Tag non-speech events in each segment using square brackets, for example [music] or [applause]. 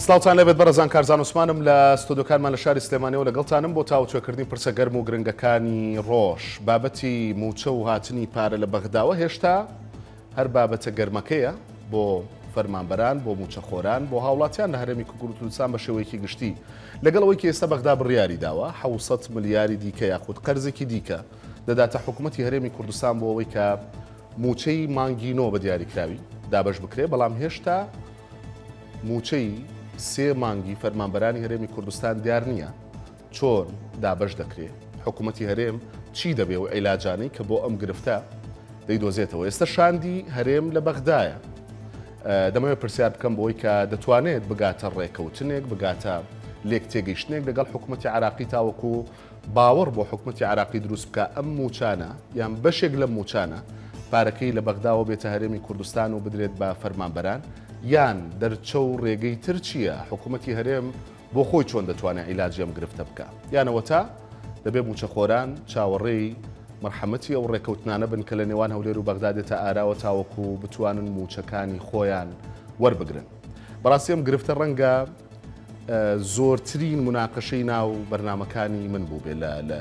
سلااوان لەبێت بەرەزان کارزان عوسمانم لە ستۆدۆکانمان لە شاری سلێمانەوە لەگەڵتانم بۆ تاوچەکردنی پرسە گەرم و گرنگەکانی ڕۆژ بابەتی موچە و هاتنی پارە لە بەغداوە هێشتا هەر بابەتە گەرمەکەیە بۆ فەرمانبەران بۆ موچەخۆران بو هاوڵاتیان لە هەرمی کوگرروتسان بە شێوەیەکی گشتی لەگەڵەوەی کە ئێستا بەغدا بڕیاری داوە 600 ملیاری دیکە یاخود قەرزێکی دیکە دەداتە حکوومەتتی هەرێمی کوردستان بۆ ئەوەی کە موچەی مانگینۆ بە دیاریکراوی دابش بکرێ بەڵام هێشتا موچەی سێ مانگی فەرمانبەرانی هەرێمی کوردستان دیار نییە چۆن دابش دەکرێت حکوومەتتی هەرێم چی دەبێ و عیلاجانی کە بۆ ئەم گرفتە دەیدۆزێتەوە ئێستا شاندی هەرێم لە بەغدایە دەمەوێت پرسیار بکەم بۆی کە دەتوانێت بگاتە ڕێکەوتنێک بگاتە لێک تێگەیشتنێک لەگەڵ حکوومەتتی عراقی تاوەکو باوەڕ بۆ حکوومەتتی عراقی دروست بکە ئەم موچانە یان بەشێک لە موچانە پارەکەی لە بەغداوە بێتە هەرێمی کوردستان و بدرێت بە فەرمانبەران یان دەرچە و ڕێگەی تر چییە حکوومەتی هەرێم بۆ خۆی چۆن دەتوانێت عیلاجیم گرفتە بکە یانەوە تا دەبێ موچەخۆران چاوەڕێی مرحەتی ئەو ڕێکەوتنانە بن کە لە نێوان هەولێر و بەغدادێتە ئاراوە تاوەکو و بتوانن موچەکانی خۆیان وەربگرن بەڕاستیم گرفتە ڕەنگە زۆرترین مناقەشەی ناو بەرنمەکانی من بوو بێ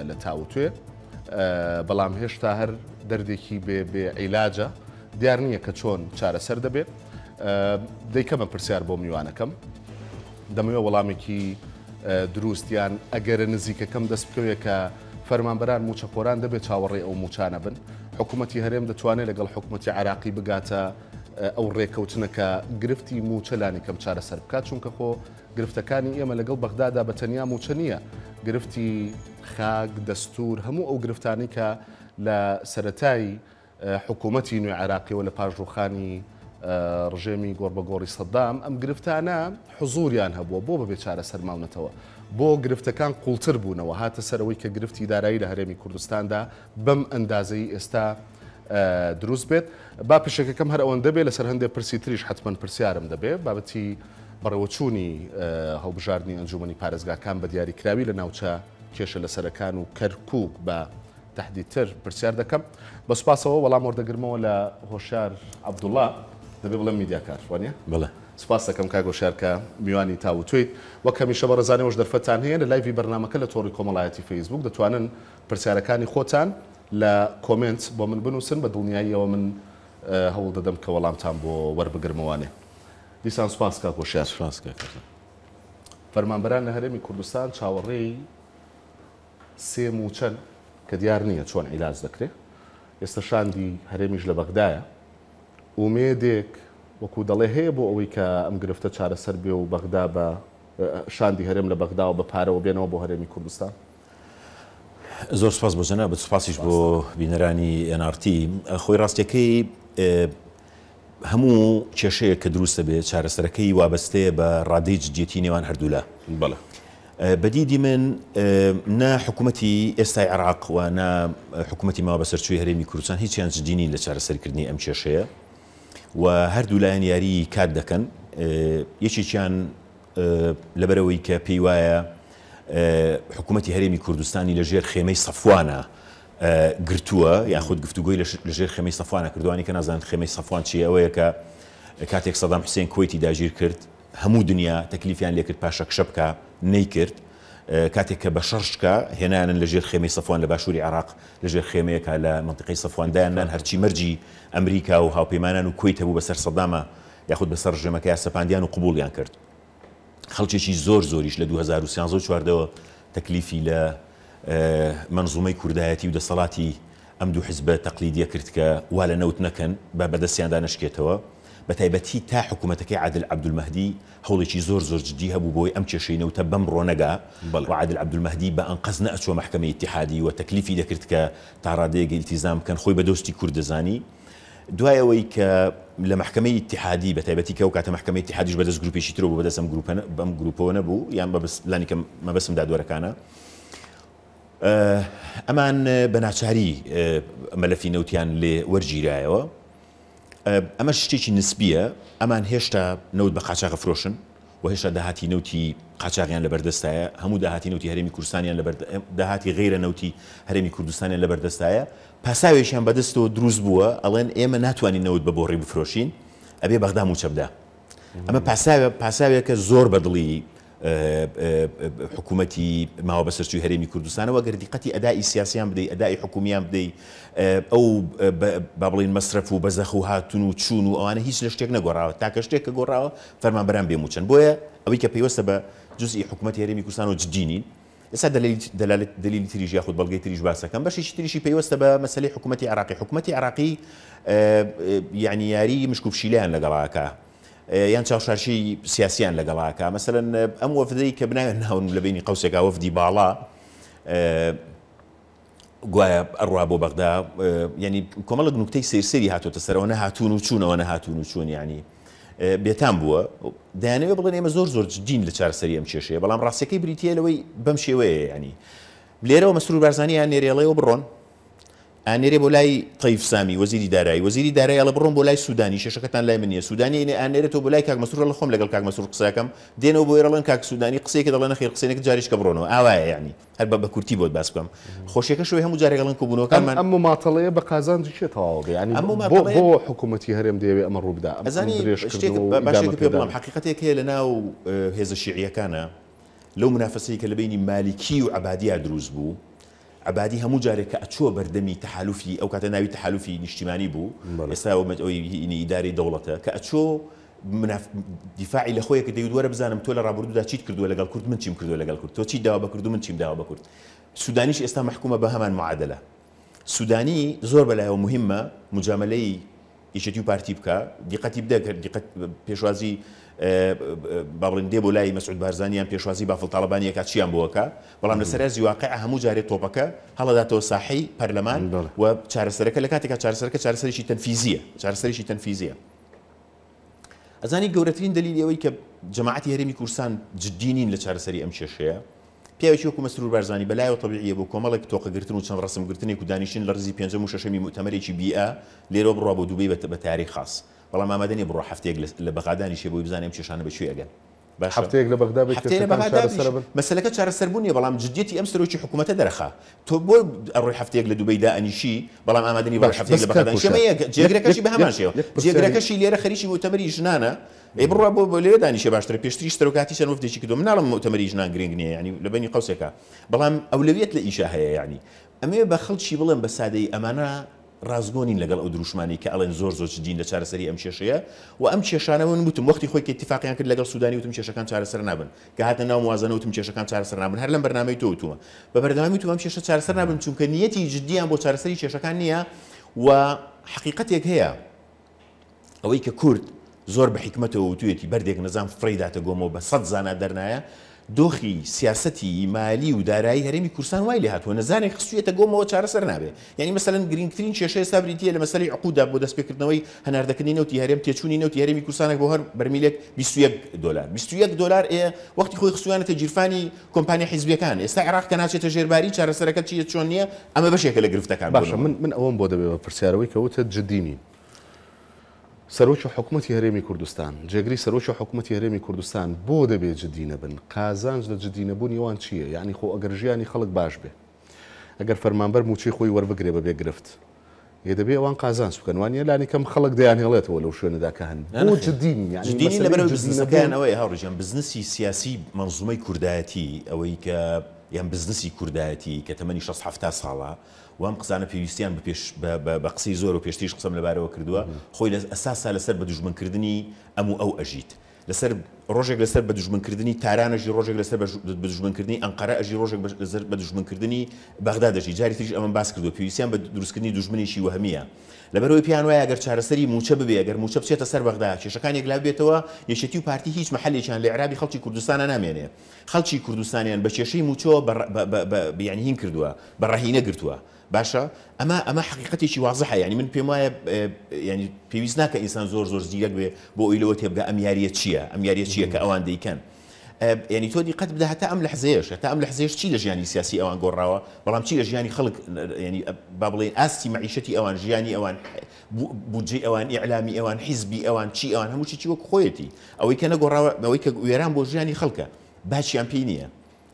لە تاوتێ بەڵام هێشتا هەر دەردێکی بێ بێ عیلاجە دیار نییە کە چۆن چارەسەر دەبێت دەیکەمە پرسیار بۆ میوانەکەم دەمەوێت وەڵامێکی دروستیان ئەگەرە نزیکەکەم دەست بکەوێت کە فەرمانبەران موچەپۆران دەبێت چاوەڕێ ئەو موچانە بن حکوومەتتی هەرێم دەتوانێت لەگەڵ حکوومەتتی عراقی بگاتە ئەو ڕێکەوتنەکە گرفتی موچەلانی کەم چارەسەر بکات چونکە خۆ گرفتەکانی ئێمە لەگەڵ بەغدادا بە تەنیا موچە نییە گرفتی خاک دەستور هەموو ئەو گرفتانی کە لە سەتایی حکوومەتتی نوێ عراقیەوە لە پاژڕوخانی ڕژێمی گۆربەگۆڕی سەددام ئەم گرفتانە حزوریان هەبووە بۆ بەبێ چارە سەرماونەتەوە بۆ گرفتەکان قوڵتر بوونەوە هاتە سەرەوەی کە گرفتی دارایی لە هەرێمی کوردستاندا بەم ئەندازەی ئێستا دروست بێت با پشەکەکەم هەر ئەوەن دەبێت لەسەر هەندێک پرسی تریش حتمما پرسیارم دەبێت بابەتی بەڕێوەچوونی هەڵبژاردننی ئەنجومی پارێزگاکان بە دیاریکراوی لە ناوچە کێشە لەسەرەکان و کەرکک بە تهدیتر پرسیار دەکەم بەسپاسەوە وەڵام وەردەگرمەوە لە هۆشار عبدوڵە دەبێ بڵم میدیاکار وانە بڵێ سپاس دەکەم کا گۆشارکە میوانی تاو تویت وە کەمیشە بەڕزانانیەوەش دەرفەتان هەیە لە لایوی بەرنمەکە لە تۆڕی کۆمەڵایەتی فەیسبوک دەتوانن پرسیارەکانی خۆتان لە کۆمنت بۆ من بنووسن بە دڵنیاییەوە من هەوڵ دەدەم کە وەڵامتان بۆ وەربگرمەوانێ دیسان سپاس کا گۆشیار فرانسکە فەرمانبەران لە هەرێمی کوردستان چاوەڕێی سێ موچەند کە دیار نییە چۆن عیلاج دەکرێت ئێستا شاندی هەرێمیش لە بەغدایە ومێدێک وەکو دەڵێ هەیە بۆ ئەوەی کە ئەم گرفتە چارەسەر بێ و بەغدا بە شاندی هەرم لە بەغدا و بە پارەوە بێنەوە بۆ هەرێمی کوردستان زۆر سپاس بۆ جەنە سپاسیش بۆ بینەرانی NRT خۆی ڕاستیەکەی هەموو کێشەیە کە دروستە بێت چارەسەرەکەی وابستەیە بە ڕادێج جێتی نێوان هەردوولا بڵە بەدیدی من نا حکوومەتی ئێستای عراق و نا حکوومەتی ماوە بەسەرچوی هەرێمی کوردستان هیچیان جدینی لە چارەسەرکردنی ئەم کێشەیە و هەردوو لایەن یاری کات دەکەن یەکێکیان لەبەرەوەی کە پێی وایە حکوومەتتی هەرێمی کوردستانی لەژێر خێمەی سەفوانە گرتووە یاخود گفتوگوی لەژێر خێمەی سەفوانە کردوانی کە نازانند خێمەی سەفوان چی ئەوەیە کە کاتێک سەدام حوسێن کۆیتی داژیر کرد هەموو دنیا تەکلیفیان لێکرد پاشە کشە بکە نەیکرد کاتێک کە بە شەرشکە هێنانن لە ژێر خێمەی سەفوان لە باشووری عراق لە ژێر خێمەیەکە لە منطقی سەفواندایانان هەرچی مەرجی ئەمریکا و هاوپەیمانان و کویت هەبوو بەسەر سەدامە یاخود بەسەر ژێمەکە یا سەپاندیان و قوبولیان کرد خەڵکێکی زۆر زۆریش لە 1940ەوە تەکلیفی لە منزومەی کوردایەتی و دەسەڵاتی ئەم دوو حزبە تەقلیدیە کرد کە وا لە نەوت نەکەن بە بەدەستیاندا نشکێتەوە بە تایبەتی تا حکوومەتەکەی عادل عبدولمەدی هەوڵێکی زۆر زۆر جدی هەبوو بۆی ئەم کێشینەوتە بەم ڕۆنەگا بەڵ عادل عبدولمەدی بە ئەنقەز نەچوە محکمە اتحادی و تەکلیفی دەکرد کە تاڕادەیەگە التیزام بکەن خۆی بە دۆستی کوردزانی دوایەوەی کە لە محکمەی اتحادی بە تایبەتی کە و کاتە محکمەی اتحادیش بەدەست گروپێکی ترەوە بەدەستم بەم گروپەوە نەبوو یان بەبسلانی کە مەبەسم دادوەرەکانە ئەمان بە ناچاری مەلەفی نەوتیان لێ وەرگیرایەوە ئەمە شتێکی نسبیە ئەمان هێشتا نەوت بە قاچاق فرۆشن و هێشتا داهاتی نوتی قاچاقیان لە بەردەستایە هەموو داهاتی نوتی هەرێمی کوردستانیان لە داهاتی غیرە نوتی هەرێمی کوردستانیان لە بەردەستایە پاساوێکیان بەدەستەوە دروست بووە ئەڵێن ئێمە ناتوانین نەوت بە بۆڕی بفرۆشین ئەبێ بەغدام و چەبدا ئەمە پاساوێ پاساوێکە زۆر بەدڵی حکوومەتی ماوە بەسەرچوی هەرێمی کوردستانەوە گەردیقەتی ئەدای سیاسیان بدەیت ئەدای حکومیان بدەیت ئەو با بڵین مەصرف و بەزەخ و هاتون و چون و ئەوانە هیچ لە شتێک نەگۆڕاوە تاکە شتێک کە گۆڕاوە فەرمان بەران بێموچن بۆیە ئەوەی کە پێیوەستە بە جزئی حکوومەتی هەرێمی کوردستان و جدینین ئێستا دلیلی تریژ یاخود بەڵگەی تریش باسەکەم بەشی تریشی پێیوەستە بە مەسلەی حکوومەتی عراقی حکوومەتی عراقی یعنی یاری مشکوفشیلیان لەگەڵاکە یان چاوشارشی سیاسیان لەگەڵاکە مەمثلەن ئەم وەفدەی کە بناوێت ناون لە بینی قوسێکا وەفدی باڵا گوایە ئەڕوا بۆ بەغدا ینی کۆمەڵک نوکتەی سێرسری هاتوۆتە سەرەوە نەهاتون و چوونەوە نەهاتون و چوون ینی بێتان بووە دایانەوێ بڵێن ئێمە زۆر زۆر جدین لە چارسەری ئەم کێشەیە بەڵام ڕاستەکەی بریتە لەوەی بەم شێوەیە ینی لێرەوە مەسرور بارزانانی یان نێریێڵەوە بڕۆن ئانێرێ بۆ لای تەیف سامی وەزیری دارایی وەزیری دارایی ئەڵە بڕۆم بۆ لای سوودانی شەشەکەتان لای منە سوودانی ئێنێ ئانێرێتەوە بۆ لای کاک مەسوور لە خۆم لەگەڵ کاک مەسوور قساکەم دێنەوە بۆ ێرەڵەن کاک سوودانی قسێکە دەڵێن خێ قسێنێک جاریشکە بڕۆنەوە ئاوایە ینی هەر بە بەکورتی بۆت باس بکەم خۆشیەکە شوی هەموو جارێکگەڵن کۆبوونەوەکانمان ئەم ماتەڵەیە بە قازان چێت تاواڵی ینی بۆ حکوومەتی هەرێم دەوێت ئەمە ڕوودا ئەزانانی حقیقەتێک هەیە لە ناو اه، هێزە شیعیەکانە لەو منافەسەی کە لە بینی مالیکی و عبادیا دروست بوو عبادی هەموو جارێککە ئەچوە بەردەمی تحالوفی ئەو کاتە ناوی تحالوفی نیشتیمانی بوو ئێستا ئەوی ئیداری دەوڵەتە کە ئەچۆ دیفاعی لە خۆیەکە دەی دووەرە بزانم تۆ لە ڕابردودا چیت کردووە لەگەڵ کورد من چیم کردو لەگەڵ کورد تو چی داوا بەکرد من چیم داوا بکرد سودانیش ئێستا محکومە بە هەمان معادلە سودانی زۆر بەلایەوە مهمە مجاملەی ئیشەتی و پارتی بکە دیقەتی بدەکرد پێشوازی باڕندێ بۆ لای مەسعود بارزانیان پێشوازی بافڵتەڵبانیە کا چیان بووەکە بەڵام لەسەر زیواقع هەموو جارێت تۆپەکە هەڵداتەوە ساحی پەرلەمان و چارەسەرەکە لە کاتێکا چارەسەرەکە چارەسەریشی تەنفیزیە چارەسەریشی تەنفیزیە ئەزانی گەورەترین دلیل ئەوەی کە جەماعتی هەرێمی کورسان جدینین لە چارەسەری ئەم کێشەیە پیاوێکیوەکو مەسرور بارزانانی بەلایەوە تەبیعە بۆ کۆمەڵێک تۆقەگرتن و چەند ڕسمگرتنی و دانیشین لە ڕزی پێنجم و شەشەمی متەمەێکی بیە لێرە بڕوا بۆ دوبی بە تاریخ خاص. والله ما مدني بروح حفتيق لبغداد شي بوي بزاني امشي شان بشوي اقل حفتيق لبغداد بك حفتيق لبغداد مساله كشار السربوني والله جديتي امس روشي حكومه درخه تو بو اروح حفتيق لدبي دا اني شي والله ما مدني بروح حفتيق لبغداد شي ما جيغرك شي بها ماشي جيغرك شي اللي خري شي مؤتمر جنانة اي برو ابو بلي داني شي باش تريبيش تريش تروكاتي شنو في ديشي كدو من على مؤتمر جنان غرينغني يعني لبني قوسك بلام اولويه لايشاه يعني امي بخلت شي بلام بس هذه امانه ڕازگۆنین لەگەڵ ئەو دروشمانی کە ئەڵێن زۆر زۆر دین لە چارەسەری ئەم کێشەیە و ئەم کێشانە من وتم وەختی خۆی اتفاقیان کرد لەگەڵ سودانی وتم کێشەکان چارەسەر نابن کە هاتە ناو موازنە وتم کێشەکان چارەسەر نابن هەر لەم بەرنامەی تۆ وتووە بە بەردەوامی تو ئەم کێشە چارەسەر نابن چونکە نیەتی جدیان بۆ چارەسەری کێشەکان نییە و حقیقەتێک هەیە ئەوەی کە کورد زۆر بە حکمەتەوە توێتی بەردێک نەزان فریداتە گۆمەوە بە سەد زانە دەرنایە دۆخی سیاستی مالی و دارایی هەرمی کورسان وای لە هاتووە نزانێک خستوێتە گۆمەوە چارەسەر نابێت یعنی مەسەن گرنگترین کێشەیە سابریتیە لە مەسەی عقودا بۆ دەستپێکردنەوەی هەناردەکردنی نەوتی هەرێم تێچوونی نەوتی هەرمی کورسانە بۆ هەر بەرمیلێک 21 دلار 21 دلار ئێ وەختی خۆی خسووانەتە جیرفانی کۆمپانی حیزبیەکان ئێستا عراق کە ناچێتە ژێرباری چارەسەرەکە چیە چۆن نییە ئەمە بەشێکە لە گرفتەکان باشە من من ئەوم بۆ دەبێت بە پرسیارەوەی کەوتە جدینی سەرۆکی حکوومەتتی هەرێمی کوردستان جێگری سەرۆکی حکوومەتتی هەرێمی کوردستان بۆ دەبێت جدینە بن قازانج لە جدینەبوون یوان چییە یعنی خۆ ئەگەر ژیانی خەڵک باش بێ ئەگەر فەرمانبەر موچی خۆی وەربگرێ بە بێگرفت ی دەبێ ئەوان قازان سوکەن وانە لانی کەم خەڵک دەیان هێڵێتەوە لەو شوێنەداکە هەن جدینی لەبەرەوەەکەیانەوەی هاڕژیان بزنسی سیاسی منزومەی کوردایەتی ئەوەی کە یان بزنسی کوردایەتی کە تەمەنی 16 ساڵە وام قسانە پێویستیان بە قسی زۆر و پێشتیش قسم لەبارەوە کردووە خۆی لە ئەساسا لەسەر بە دژمنکردنی ئەموو ئەو ئەژیت لەسەر ڕۆژێک لەسەر بە دژمنکردنی تارانەژی ڕۆژێک لەسەر بە دژمنکردنی ئەنقەرە ئەژی ڕۆژێک لەسەر بە دژمنکردنی بەغدادەژی جاری تریش ئەمە باس کردو پێویستیان بە دروستکردنی دژمنیشی وهمیە لەبەرەوەی پیان وایە ئەگەر چارەسەری موچە ببێ ئەگەر موچە بچێتە سەر بەغدا کێشەکان یەکلا بێتەوە یەشێتی و پارتی هیچ مەحلێکیان لە عرابی خەڵکی کوردستانە نامێنێ خەڵکی کوردستانیان بە کێشەی موچەوە یعنی هین کردووە بە ڕاهینە گرتووە باشە ئەمە ئەمە حقیقەتێکی وازحە ینی من پێم وایە ینی پێویست ناکە ئینسان زۆر زۆر زیرەک بێ بۆ ئیلەوە تێبگە ئەم یاریە چییە ئەم یاریە چییە کە ئەوان دەیکەن ینی تۆ دیقەت بدە هەتا ئەم لە حزێش هەتا ئەم لە حزێش چی لە ژیانی سیاسی ئەوان گۆڕاوە بەڵام چی لە ژیانی خەڵک ینی با بڵێن ئاستی معیشەتی ئەوان ژیانی ئەوان بودجێ ئەوان ئیعلامی ئەوان حیزبی ئەوان چی ئەوان هەموو چی وەک خۆیەتی ئەوەی کە نەگۆڕاوە ئەوەی کە وێران بۆ ژیانی خەڵکە باچیان پێی نییە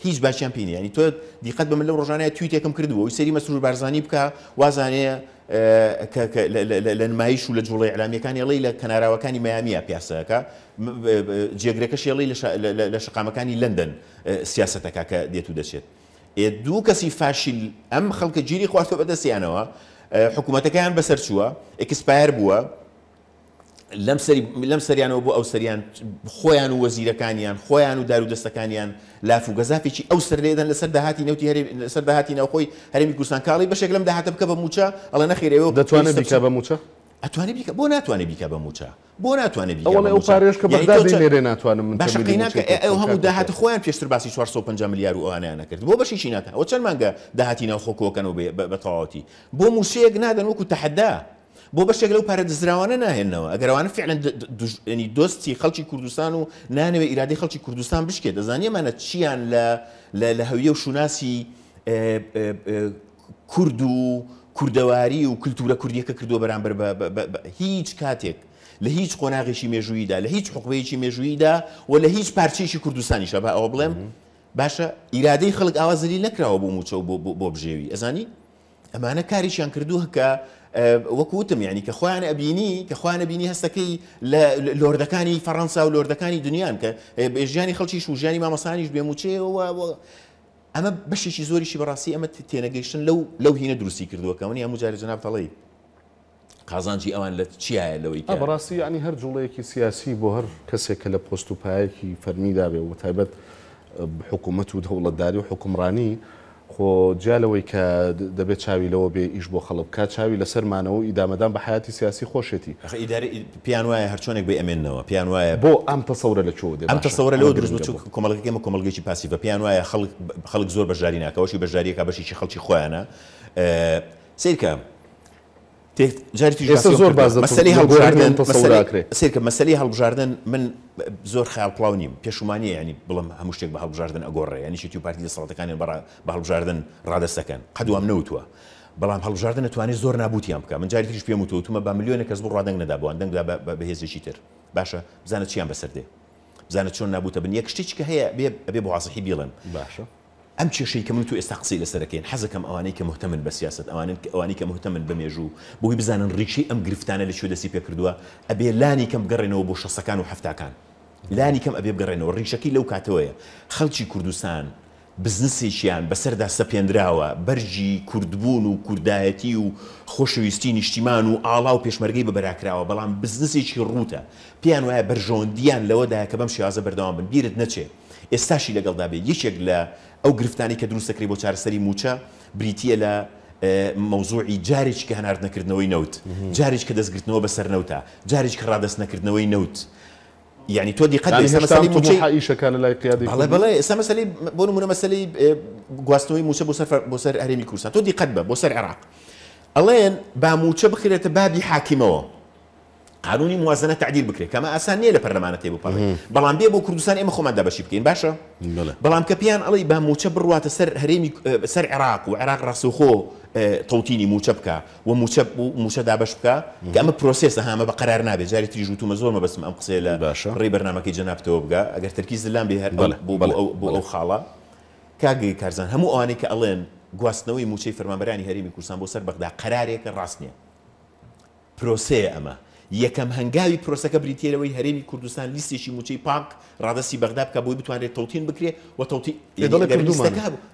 هیچ باشیان پێینی ینی تۆ دیقەت بە من لەو ڕۆژانەیە تویتێکم کردووە و سەری مەسرور بارزانانی بکە وازانەیە لە نمایش و لە جوڵی ئەلامیەکانی ئەڵی لە کەناراوەکانی مەیامیە پیاسەکە جێگرەکە شێڵی لە شقامەکانی لندن سیاستەکە کە دێت و دەچێت. دوو کەسی فاشیل ئەم خەڵکە گیری خواردۆ بەدەستیانەوە حکوومەتەکەیان بەسەر چووە ئکسپایر بووە لەم سەریانەوە بۆ ئەو سەریان خۆیان و وەزیرەکانیان خۆیان و دارودەستەکانیان لاف و گەزافێکی ئەو سەرێدەن لەسەر داهاتی نەوتی سەر داهاتی ناوخۆی هەرمی کوردستان کاڵی بەشێک لەم داهاتە بکە بە موچە ئەڵە نەخیرەوە دەتوانێت بیکە بە موچە ئەتوانێ بیکە بۆ ناتوانێت بیکە بە موچە بۆ ناتوانێت پارێشکە بەدارێ ناتوانم من ئەو هەموو داهات خۆیان پێشتر باسی 450 میلیار و ئەوانیان نەکرد بۆ بەشیشی ناکە ئەوە چەند مانگە داهاتی ناوخۆکۆکەن و بەتەواوەتی بۆ موسەیەک نادەن وەکو تەحەدا بۆ بەشێک لەو پارەدەزراوانە ناهێنەوە ئەگەروانە فعلا ینی دۆستی خەڵکی کوردستان و نانەوێت ئیرادی خەڵکی کوردستان بشکێت دەزانیمانە چیان لە هەویە و شوناسی کورد و کوردەواری و کللتورە کوردیەکە کردو بەرامبەر هیچ کاتێک لە هیچ قۆناغێکی مێژوییدا لە هیچ حقوەیەکی مێژوییدا و لە هیچ پارچێکی کوردستانیشە بە ئەوە بڵێم باشە ئیرادەی خەڵک ئاوازلی نەکراوە بوو موچە بۆ بژێوی ئەزانی ئەمانە کاریشیان کردو هەکە آه، وكوتم يعني كخوان ابيني كخوان ابيني هسه كي لوردكاني فرنسا ولوردكاني دنيا ك آه، خلشي شو جاني ما مصانيش بيموتشي و, و اما بشي شي زوري شي براسي اما تتينا تينيجيشن لو لو هنا دروسي كردو كمان يا مجاري جناب طلي قازانجي اوان لتشيا لو يك براسي يعني هر جوله كي سياسي بو هر كسه كلا بوستو باي كي فرمي دابي وتايبت بحكومته دوله داري راني خۆ جیالەوەی کە دەبێت چاوی لەوە بێ ئیش بۆ خەڵب کا چاوی لەسەرمانەوە ئیدامەدان بە حیاتی سیاسی خۆشێتی پیان وایە هەرچۆنێک بێ ئەمێنەوە پیان وایە بۆ ئەم تەسەورە لە چۆ ئەم تەسەورە لەوە دروست کۆمەڵگەکەمە کۆمەلگەی پاسیفە پیان وایە خەڵک زۆر بەژاری ناکەەوەشی بەژاریەکە بەشی خەڵکی خۆیانە سیرکە. زۆر بازمەسلی هەڵبژاردن سێکە مەسلی هەڵبژاردن من زۆر خیاڵکڵاو نیم پێشومانی ینی بڵم هەموو شتێک بە هەڵبژاردن ئەگۆڕێ ینیشی و پارتی سڵاتەکانی بە هەڵبژاردن ڕادەسەکەن قەدوام نەوتوە. بەڵام هەڵژاردن نتوانێت زۆر نابوتیان بکە من جاری تریش پێم وتوتمە بە میلیۆنە کەس بۆ ڕادنگ نەدابوان دەنگدا بەهێزیشی تر باشە بزانە چیان بەسەردێ. بزانە چۆن نبووتە بن یەک شتێک کە هەیە بێ بۆ عسەحی بیڵن باشە ئەم کێشەی کە من تو ئێستا قسی لەسەرەکەین حەزەکەم ئەوانەی کە محتەمن بە سیاست ئەوانن ئەوانی کە محتەمن بە مێژوو بۆی بزانن ڕیچی ئەم گرفتانە لە چێ دەسی پێکردووە ئەبێ لانی کەم گەڕێنەوە بۆ شەسەکان و هەفتاکان لانی کەم ئەبێ بگەڕێنەوە ڕیشەکەی لەو کاتەوەیە خەڵکی کوردستان بزنسێکیان بەسەردا سەپێنراوە بەرژی کوردبوون و کوردایەتی و خۆشەویستی نیشتیمان و ئاڵا و پێشمەرگەی بەبراکراوە بەڵام بزنسێکی ڕوتە پێیان وایە بەرژۆندیان لەوەدایە کە بەم شێوازە بەردەوام بن بیرت نەچێت ئێستاشی لەگەڵدا بێ یەکێک لە او گرفتانی که چهار سری موچا کە دروستەکری بۆ چارەسەری موچە بریتە لە اه، مەوزوعی جارێک کە هەناردنەکردنەوەی نەوت جارێک کە دەستگرتنەوە نوتا نەوتە که کە نکرد نوی نوت يعني تودي قد يعني مسألة موشي عائشة كان لا يقيادي والله بلا اسا مسألة بون من مسألة غواستنوي موشي بوسر بوسر هرمي كورسان تودي قد بوسر عراق الله با موشي بخيرة بابي حاكمه قانونی موازنه تعدیل بکره کەمە آسان نیه لە تیبو پاره بلان بەڵام بێ بۆ ایم ئێمە خۆمان دابەشی بکەین بلان بەڵام کە پێیان ئەڵی با موچە بڕواتە سەر هەرێمی سەر عێراق و عێراق ڕاستوخۆ توتینی موچە بکە و موچه دابش بکە ئەمە پرۆسیسە هامە بە قرار نابێت جاری ما وتومە زۆرمە بەسم ئەم قسێ لە ڕێ بەرنمەکەی جەنابتەوە بگە ئەگەر تەرکی زلام بێ هەر بۆ ئەو خاڵە کاگەی کارزان هەموو ئەوانەی کە ئەڵێن گواستنەوەی موچەی فەرمانبەرانی هەرێمی کوردستان بۆ سەر یەکەم هەنگاوی پرۆسەکە بریتێرەوەی هەرێمی کوردستان لیستێکی موچەی پاک ڕادستی بەغدا بکە بۆی بتوانێت تەوتین بکرێ و تەوتی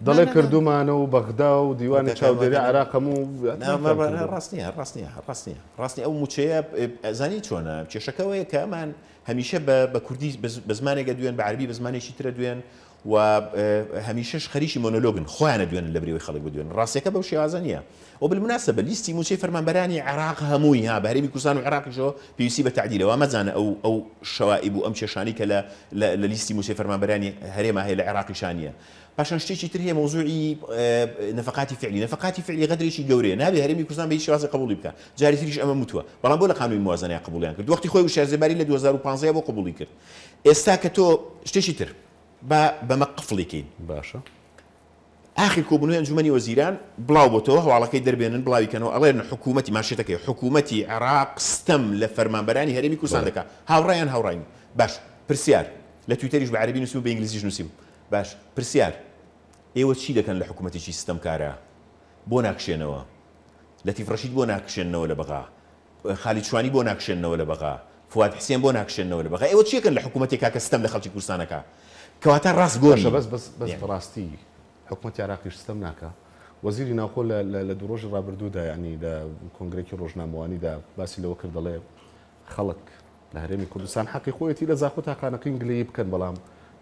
دەڵێ کردومانە و بەغدا و دیوانی چاودێری عراقم و ڕاستنیە ڕاستنیە ڕاستنیە ڕاستی ئەو موچەیە زانی چۆنە کێشەکەەوەی کەمان هەمیشە بە کوردی بە زمانێکە دوێن بە عربی بە زمانێکی ترە دوێن و هەمیشش آه، خريشي مونولوجن خوانا ديون اللبري ويخلق خەڵک بدوێن ڕاستەکە بەو وبالمناسبة ليستي و بالمناسە بە لیستی عراق هموي ها بەرێمی کوردستان و عراقیشەوە پێویستی تعديله وما زان أو أو شوائب وأمشي شانيك کێشانی کە لە لیستی موچەی فەرمانبەرانی هەرێمە هەیە لە عراقیشانە پاشان شتێکی تر هەیە مۆزوعی آه، نفقاتي فعلي نفقاتی فعلی غەدرێکی گەورەیە نابێ هەرێمی کوردستان بە هیچ شێوازی قبولی بکە جاری تریش ئەمە متوە بەڵام بۆ لە قانونی موازنەیە قبولیان کرد وقتی خۆی و 2015 بو قبولي کرد ئێستا کە تۆ شتێکی با بمقفلي كين باشا اخر كوبنوين جمني وزيران بلاو بوتو هو على كيدر بين بلاوي كانوا الله ان حكومتي ماشيتك حكومتي عراق ستم لفرمان براني هريمي هاو دكا هاو هاوراين باش برسيار لا تويتر يجب عربي نسيم بانجليزي نسيم باش برسيار ايوا تشي كان لحكومتي شي ستم كارا بوناكشينوا لطيف رشيد بوناكشينوا ولا بغا خالد شواني بوناكشينوا ولا بغا فؤاد حسين بوناكشينوا ولا بغا ايوا تشي كان لحكومتي كاكا ستم لخالتي كوسانكا كواتا راس باشا بس بس بس يعني. براستي حكومة العراق ايش استمناك وزيري ناقول لدروج رابردودا يعني لكونغريك روجنا مواني دا باسي لو كرد خلق لهريمي كردستان حقي خويتي لا زاخوتا كان قليب كان بلام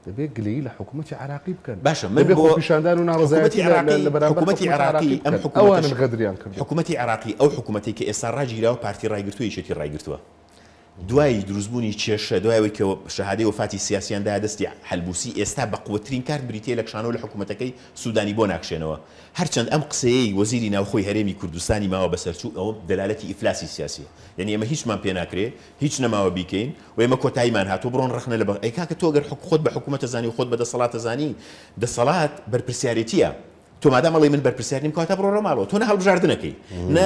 دبي قلي لحكومة العراق كان باشا من بو حكومة العراق حكومة العراق ام حكومة اوان حكومة العراق او حكومتي كي اسار راجي لاو بارتي راي قرتو يشتي راي قرتوه دوایی دروستبوونی چێشە دوایەوەی کە شەهادەی وفاتی سیاسیاندا دەستی هەلبوسی ئێستا بە قوترین کار بریتە لە کشانەوە لە حکوومەتەکەی سوودانی بۆ ناکشێنەوە هەرچەند ئەم قسەیە وەزیری ناوخۆی هەرێمی کوردستانی ماوە بەسەرچوو ئەوە دەلالەتی ئیفلاسی سیاسی یعنی ئەمە هیچمان پێ ناکرێ هیچ نەماوە بیکەین و ئێمە کۆتاییمان هاتوو بڕۆن ڕخنە لە بەڵ ئەیکا کە تۆگەر خۆت بە حکوومەتە زانی و خۆت بە دەسەڵاتە زانی دەسەڵات بەرپسیارەتیە تۆمادامەڵی من بەرپرسیاریم کاتە بڕۆ ماڵەوە تۆ نە هەڵبژاردنەکەی نە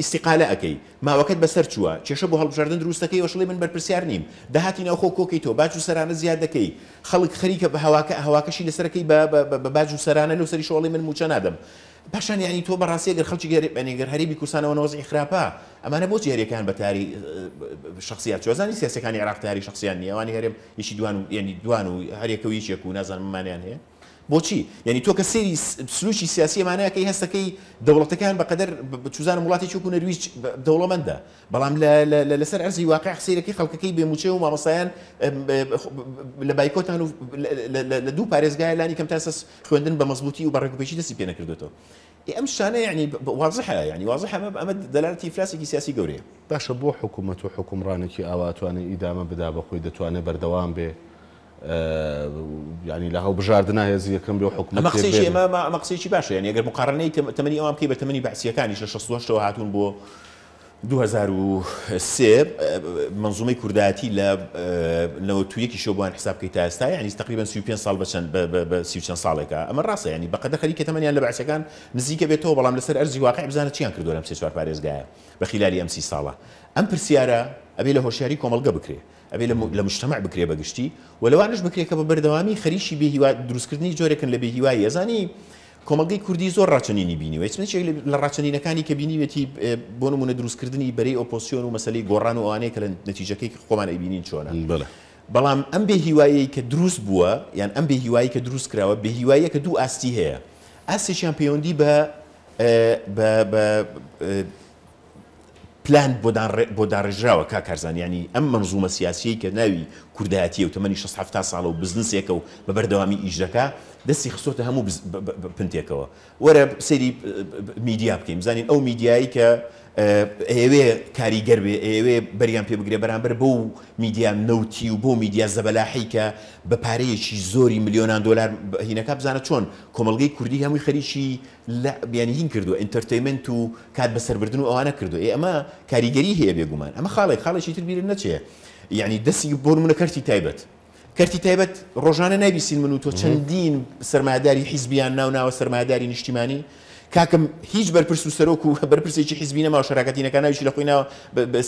ئیسیقالە ئەەکەی ماوەکەت بەسەر چووە کێشە بۆ هەڵبژاردن دروستەکەی وەشڵی من بەرپرسیار نیم داهاتی ناوخۆ کۆکەی تۆ باج و سەرانە زیاد دەکەی خەڵک خەریکە بە هەواکە هەواکەشی لەسەرەکەی بە باج و سەرانە لەو سەری شۆڵی من موچە نادەم. پاشان ینی تۆ بەڕاستیەگەر خەڵکی گەێنێگەر هەریبی کوسانەوە نەوەزی خراپە ئەمانە بۆ جێریەکان بە تاری شخصیات چۆزانی سیاسەکانی عراقتاری شخصیان نیەوانی هەرێم یشی دوان و ینی دوان و هەرێکەوە هیچ یەک و نازانمانیان هەیە بوشي يعني تو كسيري سلوشي سياسيه معناها كي هسه كي دولته كان بقدر تشوزان مولاتي شو كون رويش دوله مندا بلام لا لا لا سر عرسي واقع سيري كي خلق كي بموشي وما مصيان لبايكوت انو لدو باريس جاي لاني كم تاسس خوندن بمضبوطي وبرك بيشي تسي بينا كردوتو اي امش انا يعني واضحه يعني واضحه ما دلالتي فلاسيكي سياسي قوريه باشا بو حكومه حكوم راني كي اواتو انا اذا ما بدا بقويدتو انا بردوام به ینی لە هەو بژاردننا هێزی یەکەم بێ حکومە مەقسێکی باشە یان ئەگەر مقارنەی تەمەنی ئەوان پێی بە تەمەنی باسیەکانی 16 هاتون بۆ 2023 منزومەی کورداتی لە لەوە تویەکی شەوبوان حسابکەی تا ئێستا ینی تقریبا 35 سال بچەند بە سیچەند ساڵێکە ئەمە ڕاستە ینی بەقەدە خەریکە تەمەنیان لە باسەکان نزیکە بێتەوە بەڵام لەسەر ئەرزی واقع بزانە چیان کردو لەم سێ چوار پارێزگایە بە خیلاری ئەمسی ساڵە ئەم پرسیارە ئەبێ لە هۆشیاری کۆمەلگە بکرێت ئەبێ لە مشتتەماع بکرێ بەگشتی وەلەوانش بکرێکە بە بەردەوامی خەریشی بێهیوا دروستکردنی جۆرەکەن لە بێهیوای ێزانی کۆمەڵگەی کوردی زۆر ڕاچنینی بینیەوە چێک لە ڕاچنینەکانی کە بینیوێتی بۆ نمونە دروستکردنی بەرەی ئۆپۆسیۆن و مەسلەی گۆڕان و ئەوانەیە کە لە نەتیجەکەی خۆمان ئەبینین چۆنە بەڵام ئەم بێهیوایی کە دروست بووە یان ئەم بێهیوایی کە دروست کراوە بێهیوایە کە دوو ئاستی هەیە ئاستێکیان پەیوەندی بە پلان بۆ داڕێژراوە کا کارزانانی ئەم منزومە سیاسی کە ناوی کوردایەتی و تەمەنی 16 ساڵە و بزنسێکە و بە بەردەوامی ئیژەکە دەستی خستۆتە هەموو پنتێکەوە وەرە سەری میدیا بکەین زانین ئەو میدیایی کە ئێوێ کاریگەر بێ ئێوێ بەریان پێ بگرێ بەرامبەر بۆ و میدیا نوتی و بۆ میدیا زەبەلاحی کە بە پارەیەکی زۆری میلیۆنان دلار هینەکە بزانە چۆن کۆمەلگەی کوردی هەمووی خەریکی بیانی هین کردو ئینتەرتەیمنت و کات بەسەربردن و ئەوانە کردو ئێ ئەمە کاریگەری هەیە بێگومان ئەمە خاڵی خاڵێکی تربیر نەچێ یعنی دەستی بۆمونە کەرتی تایبەت کەرتی تایبەت ڕۆژانە نایبیسین من و تۆ چەندین سەرماداری حیزبیان ناو ناوە سەرماداری نیشتیمانی کاکەم هیچ بەرپرس و سەرۆک و بەرپرسێکی حیزبی نەما شراکەتینەکان ناویشی لە خۆینەوە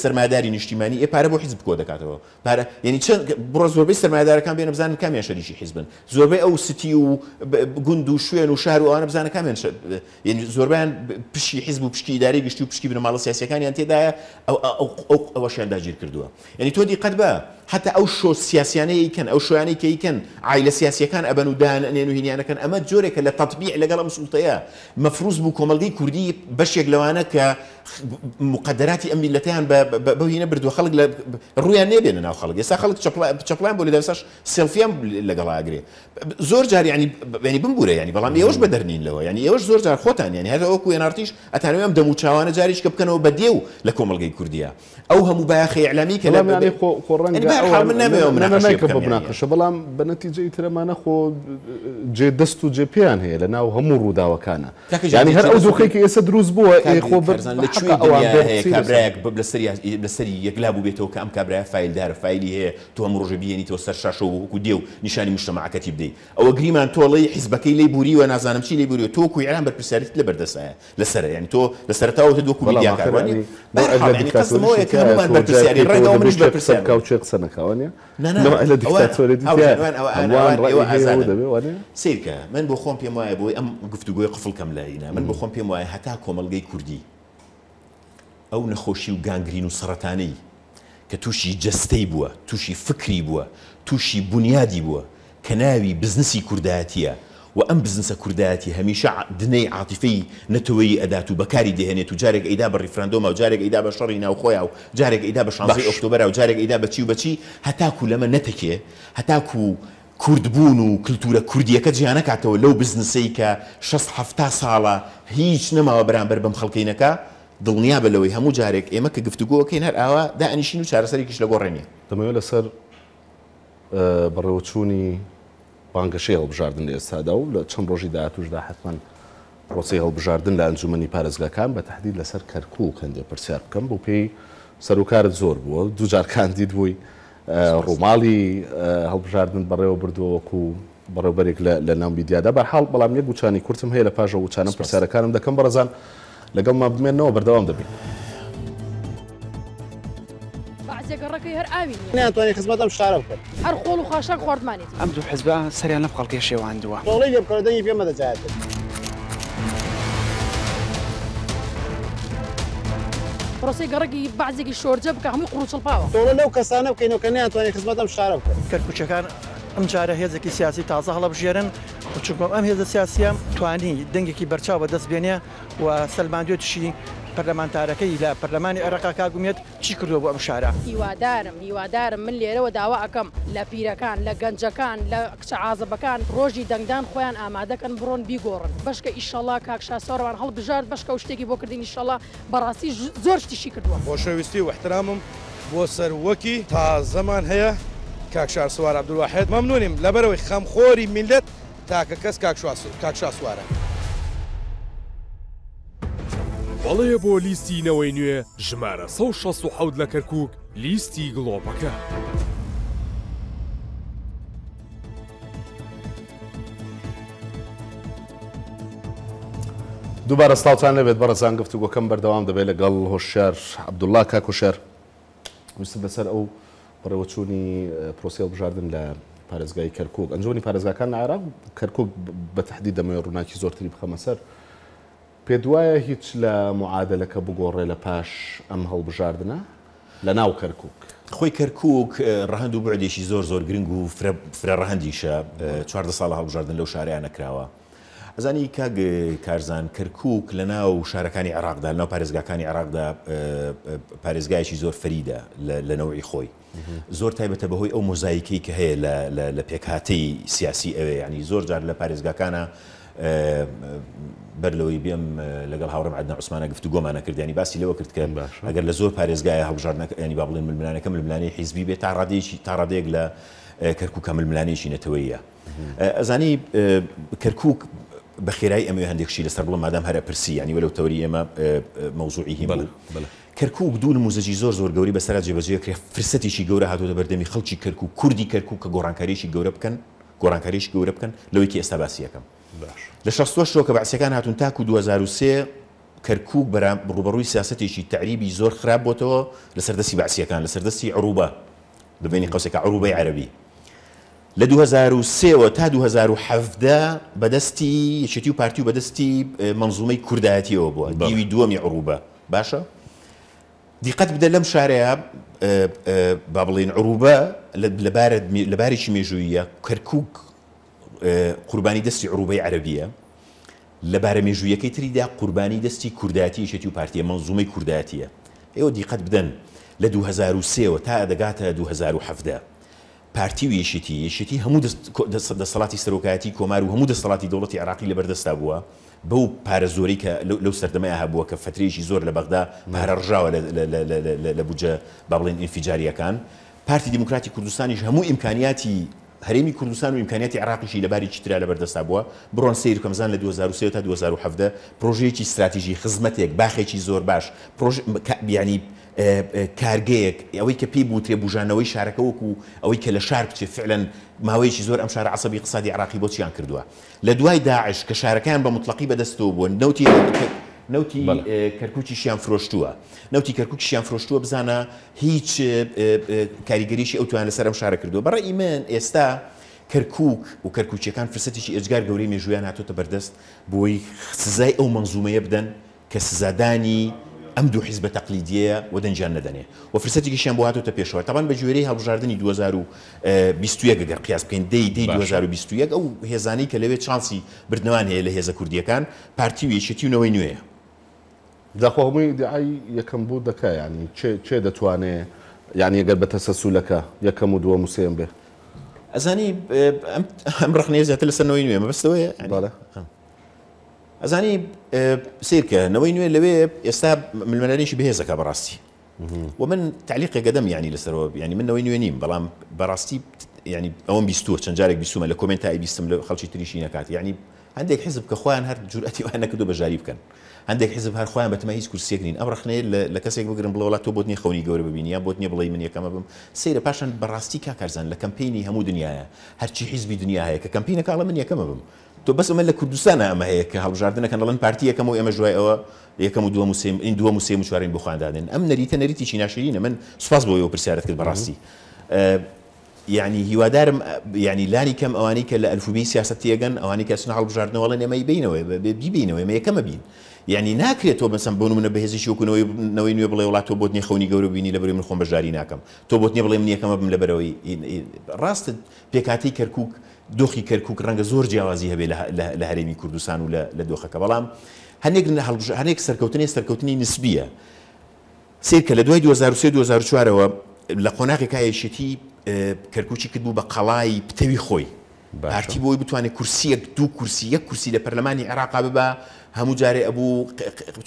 سەرماداری نیشتیمانی ئێ پارە بۆ حیز بکۆ دەکاتەوە پارە یعنی چەند بڕۆ زۆربەی سەرمادارەکان بێنە بزانن کامیان شەریشی حیزبن زۆربەی ئەو ستی و گوند و شوێن و شار و ئەوانە بزانە کامیان یعنی زۆربیان پشی حیزب و پشکی داری گشتی و پشکی بنەماڵە سیاسەکانیان تێدایە ئەوەشیان داگیر کردووە یعنی تۆ دیقەت بە حتا ئەو شۆ سیاسیانەیە کەن ئەو شویانەی کەیکەن عیلە سیاسەکان ئەبەن و دان ئەنێن و هینیانەکەن ئەمە جۆرێکە لە تطببیع لەگەڵ ئەم سوتەیە مەفرو دروست بوو کۆمەلگەی کوردی بەشێک لەوانە کە مقدراتی ئەمیلەتیان بەوهینە بردووە خەڵک لە ڕویان نێبێنە ناو خەڵک ێستا خەڵک چپلان بۆ لەدەسەش سلفیان لەگەڵاگرێ زۆر جار ینی بمبورە ینی بەڵام ئێوەش بە دەرنینەوە ینی ئێوەش زۆر جار خۆتان ینی هەر ئەوکو ێنارتیش ئەتانوێم دەمو چاوانە جاریش کە بکەنەوە بە دێو لە کۆمەلگەی کوردیە ئەو هەموو باخی ئەلامی کە مناقشە بەڵام بەنەتیجە ئیترەمانە خۆ جێ دەست و جێپیان هەیە لە ناو هەموو ڕووداوەکانە یعنی هەر ئەو دۆخێکی ئێستا دروست بووە ئێخۆ برێک لەسەری یەکلا بوو بێتەوە کە ئەم کابرای فیلدار فیلی هەیە تۆ هەم ڕۆژە بیێنی تۆ سەر شاشە وەکو دێ و تو مشتەماعەتی بدەیت ئەوە گریمان تۆڵی حیزبەکەی لی بوریوە نازانم چی لی بوریوە تۆ کوی ئەران بەرپرسیارت لە بەردەسایە لەسەر یعنی تۆ لەسەرتاوە تە دوکو بیدیاکاروانی بەرپرسیاری ڕێگەوە منش بەرپرسیار کاوچێ قسە نەکاوانە لە دیکتاتۆری دیوان سیرکە من بۆ خۆم پێم وایە بۆی ئەم گفتوگوی قفڵ کەم لایە نەمونە من بخۆم پێم وایە هەتا کۆمەلگەی کوردی ئەو نەخۆشی و گانگرین و سەرەتانەی کە تووشی جستەی بووە تووشی فکری بووە تووشی بنیادی بووە کە ناوی بزنسی کوردایەتە و ئەم بزنسە کوردایەتی هەمیشە دنەی عاتیفەی نەتەوەی ئەدات و بەکاری دێنێت و جارێک ئەیدا بە ریفرانندۆما و جارێک ئەیدا بە شەڕی ناوخۆیە و جارێک ئەیدا بە شانزی ئۆکتۆبەر و جارێک ئەیدا بەچی و بەچی هەتاکو لەمە نەتەکێ هەتاکو کوردبوون و کللتورە کوردیەکە جیانە کاتەوە لەو بزنسی کە 16 ساڵە هیچ نەماوە بەرامبەر بەم خەڵکینەکە دڵنیا بە لەوەی هەموو جارێک ئێمە کە گفتوگوەکەین هەر ئاوا دانیشین و چارەسەرێکیش لە گۆڕێنی دەمەوێت لەسەر بەڕێوەچوونی بانگەشەی هەڵبژاردن لە ئێستادا و لە چەند ڕۆژی داهاتوشدا حتمان پرۆسی هەڵبژاردن لە ئەنجومی پارێزگەکان بە تهدید لەسەر کەرکوو کەندێ پرسیار بکەم بۆ پێی سەرکارت زۆر بووە دوجارکاندید بووی ڕووماڵی هەڵبژاردن بەڕێوە بردووەکو بەڕێوبەرێک لە ناو میدیادا بەرحاڵ بەڵام یەک گوچانی کورتم هەیە لە پاژە وچانم پرسیارەکانم دەکەم بەڕزان لەگەڵ ما بمێنەوە بەردەوام دەبین. گەڕەکەی هەر ئاوی ناتوانانی خزمەت ئەم شارە بکەن هەر خۆڵ و خاشە خواردمانێت ئەم دوو حزب سەریان لە بقڵکێ شێواندووە بەڵی لێبکردنی پێمە دەجاتێت. پرۆسی گەڕکی بازێکی شۆرجە بکە هەموو قڕوچڵپاوە تۆڵە لەو کەسانە بکەینەوە کە نیانتوانانی خزمەتم شارە بکە کەرکوچەکان ئەم جارە هێزێکی سیاسی تازە هەڵەبژێرن بچووکم ئەم هێزە سیاسیە توانی دەنگێکی بەرچاو بە دەست بێنێ و سەلماندوێتشی پەرلەمانتارەکەی لە پەرلەمانی عێراقا کاگومێت چی کردووە بۆ ئەم شارە هیوادارم هیوادارم من لێرەوە داوا ئەەکەم لە پیرەکان لە گەنجەکان لە قچەعازەبەکان ڕۆژی دەنگدان خۆیان ئامادەکەن بڕۆن بیگۆڕن بەشکە ئیشەڵا کاکشاسەڕوان هەڵبژار بەشکە و شتێکی بۆ کردین شەڵا بەڕاستی زۆر شتیشی کردووە بۆ شەویستی وحترامم بۆ سەروەکی تا زەمان هەیە کاکشار سووار عبدوڵواحێت مەمنونیم لەبەرەوەی خەمخۆری میلەت تاکە کەس کاکشوا سوارە. بەڵێ بۆ لیستینەوەی نوێ ژمارە 1600 لە کەرکک لیستی گڵۆپەکە. دووبارە سلااوان لەبێت بەڕزان گفتوگوەکەم بەردەوام دەبێت لەگەڵ هۆشار عبدوڵلا کاکوشار وست بەسەر ئەو بڕێوە چووی پرۆسیل بژاردن لە پارێزگای کەرکک ئەنجۆنی پارێزگاکان عراق کەرکک بە تهدی دەمەوێت ڕووناکی زۆرتری بخەمە سەر. پێ دوایە هیچ لە معادلەکە بگۆڕێ لە پاش ئەم هەڵبژاردنە لە ناو کەرکک خۆی کەرکک ڕهند و بردێکی زۆر زۆر گرنگ و فرەڕهندیشە چواردە ساڵ هەڵبژاردن لەو شاریان نەکراوە. ئەزانی کاگ کارزان کەرکک لە ناو شارەکانی عراقدا ناو پارێزگاکانی عراقدا پارێزگایکی زۆر فەریدە لە نەوەی خۆی. زۆر تایبەتە بەهۆی ئەو مۆزاییکی کە هەیە لە پێکهاتەی سیاسی ئەوێ ینی زۆر جار لە پارێزگاکانە بەر لەوەی بێم لەگەڵ هاوڕم عدنا عوسمانە گفت گۆمانە کردیانی باسی لەوە کرد کە ئەگەر لە زۆر پارێزگایە هەبژارنەکەنی با بڵێن ململانەکەم ململانی حیزبی بێت تا ڕادێکی تا ڕادێک لە کەرکووکە ململانێکی نەتەوەیە ئەزانی کەرکک بە خێرای ئەمە هەندێکشی لەسەر بڵم مادام هەرە پرسی ینی وەلەو تەوری ئێمە مەوزوعی هیم کەرکک دوو موزەجی زۆر زۆر گەوری بەسەر جێبەجێ کرێ فرسەتیشی گەورە هاتوۆ بەردەمی خەڵکی کەرک و کوردی کەرک و کە گۆڕانکاریشی گەورە بکەن گۆڕانکاریش گەورە بکەن لەوەیکی ئێستا باسیەکەم لشخص توش رو که بعد هاتون تاكو دو هزار سه کرکوک برام روبروی سیاستی چی تعریبی زور خراب بود تو لسردستی بعد سکان لسردستی عروبا دبینی قصه که عروبا عربی ل دو هزار و تا دو هزار حفظ بدستی شتیو پارتیو بدستی منظومه کرداتی آب و اه، دیوی دومی عروبا باشه دقت بدل لم شعری اه، اه، بابلين بابلین عروبا لبارد لبارش میجویه كركوك قوربانی دەستی عروبەی عەربیە لە بارەمێژویەکەی تریدا قوربانی دەستی کورداتی شێتی و پارتیە منزومەی کورداتیە ئێوە دیقەت بدەن لە 2023ەوە تا ئەدەگاتە 2017 پارتی و یشتی یشتی هەموو دەسەڵاتی سەرۆکایەتی کۆمار و هەموو دەسەڵاتی دەوڵەتی عراقی لە بەردەستا بووە بەو پارە زۆری کە لەو سەردەمای هەبووە کە فترێکی زۆر لە بەغدا مارەڕژاوە لە بجە با بڵێن ئینفیجاریەکان پارتی دیموکراتی کوردستانیش هەموو ئیمکانیاتی هەرێمی کوردستان و امکانیاتی عراقیشی لەباری چترا لە بەردەستا بووە بڕۆن سیر کەمزان لە 2023 تا 2017 پرۆژەیەکی استراتیژی خزمەتێک باخێکی زۆر باش بیانی کارگەیەک ئەوەی کە پێی بوتێ بژانەوەی شارەکە وەکو ئەوەی کە لە شار بچێت فعلەن ماوەیەکی زۆر ئەم شارە عسەبی اقتصادی عراقی بۆ چیان کردووە لە دوای داعش کە شارەکان بە مطلقی بەدەستەوە بوون نوتی نەوتی کەرکوچیشیان فرۆشتووە نەوتی کەرکوچیشیان فرۆشتووە بزانە هیچ کاریگەریشی ئەوتوان لەسەرم شارە کردو بەڕ ئیمێن ئێستا کەرکک و کەرکوچیەکان فرسەتێکی ئەجگار گەورەی مێژویان هاتۆتە بەردەست بۆی سزای ئەو منزومەیە بدەن کە سزادانی ئەم دوو حیز بە تەقلیدیە و دەنجان نەدەنێ و فرسەتێکیشیان بۆ هاتۆتە پێشەوە تاوان بە جوێرەی هەڵبژاردننی 2020 گەگەر قیاس پێین دەی دی 2020 ئەو هێزانەی کە لەوێ چانسی بردنەوان هەیە لە هێزە کوردیەکان پارتی و یەکێتی و نەوەی نوێە داخۆ هەمووی دیعای یەکەم بوو دەکە ینی چه دەتوانێت یعنی ئەگەر بە تەسەسوولەکە یەکەم و دووە موسێن بێ ئەزانی ئەم ڕخنێ زیاتر لەسەر نەوەی نوێ مەبستەوەیە ئەزانی اه، سیرکە نەوەی نوێ لەوێ ئێستا ملمەرانێکی بەهێزەکە بەڕاستی و من تعلیقی قەدەم يعني لەسەرەوە يعني من نەوەی نوێ نیم بەڵام بەڕاستی ینی ئەوم بیستوە چەند جارێک بیسومە لە کمنتای بیستم لە خەڵکی تریشی نکات حزب كخوان خۆیان هەر وانا وانەکردو بەژاری كان هەندێک حزب هەرخوایان بەتمە هیچ کورسێک نین ئەم ڕخنەیە لە کەسێک بگرم بڵەوە تو بۆ نیە خەونی گەورە ببینی یا بۆ نیە بڵی من یەکەمە بم سیرە پاشان بەڕاستی کاکارزان لە کەمپینی هەموو دنیاە هەرچی حیزبی دنیا هەیە کە کەمپینە کاڵە من یەکەمە بم تۆ بەس ئەمە لە کوردستانە ئەمە هەیە کە هەڵبژاردنەکەن دەڵەن پارتی یەکەم و ئەمە ژوای ئەوە یەکەم و دووە دووە موسێ مشوارین بخواندانن ئەم نەریتە نەریتی چیناشرینە من سوپاس بۆەوە پرسیارت کرد بەڕاستی. یعنی هیوادارم یعنی لانی کەم ئەوانی کە لە ئەلفوبی سیاست تێگەن ئەوانی کەسن هەڵبژاردنەوەڵە نێمەی بینەوەی ببینەوەی مە یەکەمە بین. یعنی ناکرێت تۆ بەسم بۆ منە بەهێزی شوکنەوەی نەوەی نوێ بڵێ وڵات تۆ بۆت نیە خەونی گەورە بینی لە بەری من خۆم بەژاری ناکەم تۆ بۆت نیە بڵێم نیەکەمە بم لە بەرەوەی ڕاستت پێکاتی کەرکک دۆخی کەرکک ڕەنگە زۆر جیاوازی هەبێ لە هەرێمی کوردستان و لە دۆخەکە بەڵام هەنێک هەنێک سەرکەوتنی سەرکەوتنی نسبیە سێکە لە دوای 2004ەوە لە قۆناقێکایەشێتی کەرکوچی کردبوو بە قەڵای پتەوی خۆی بارتی بۆی بتوانێت کورسیەک دوو کورسی یەک کورسی لە پەرلەمانی عێراقا ببە هەموو جارێ ئەبوو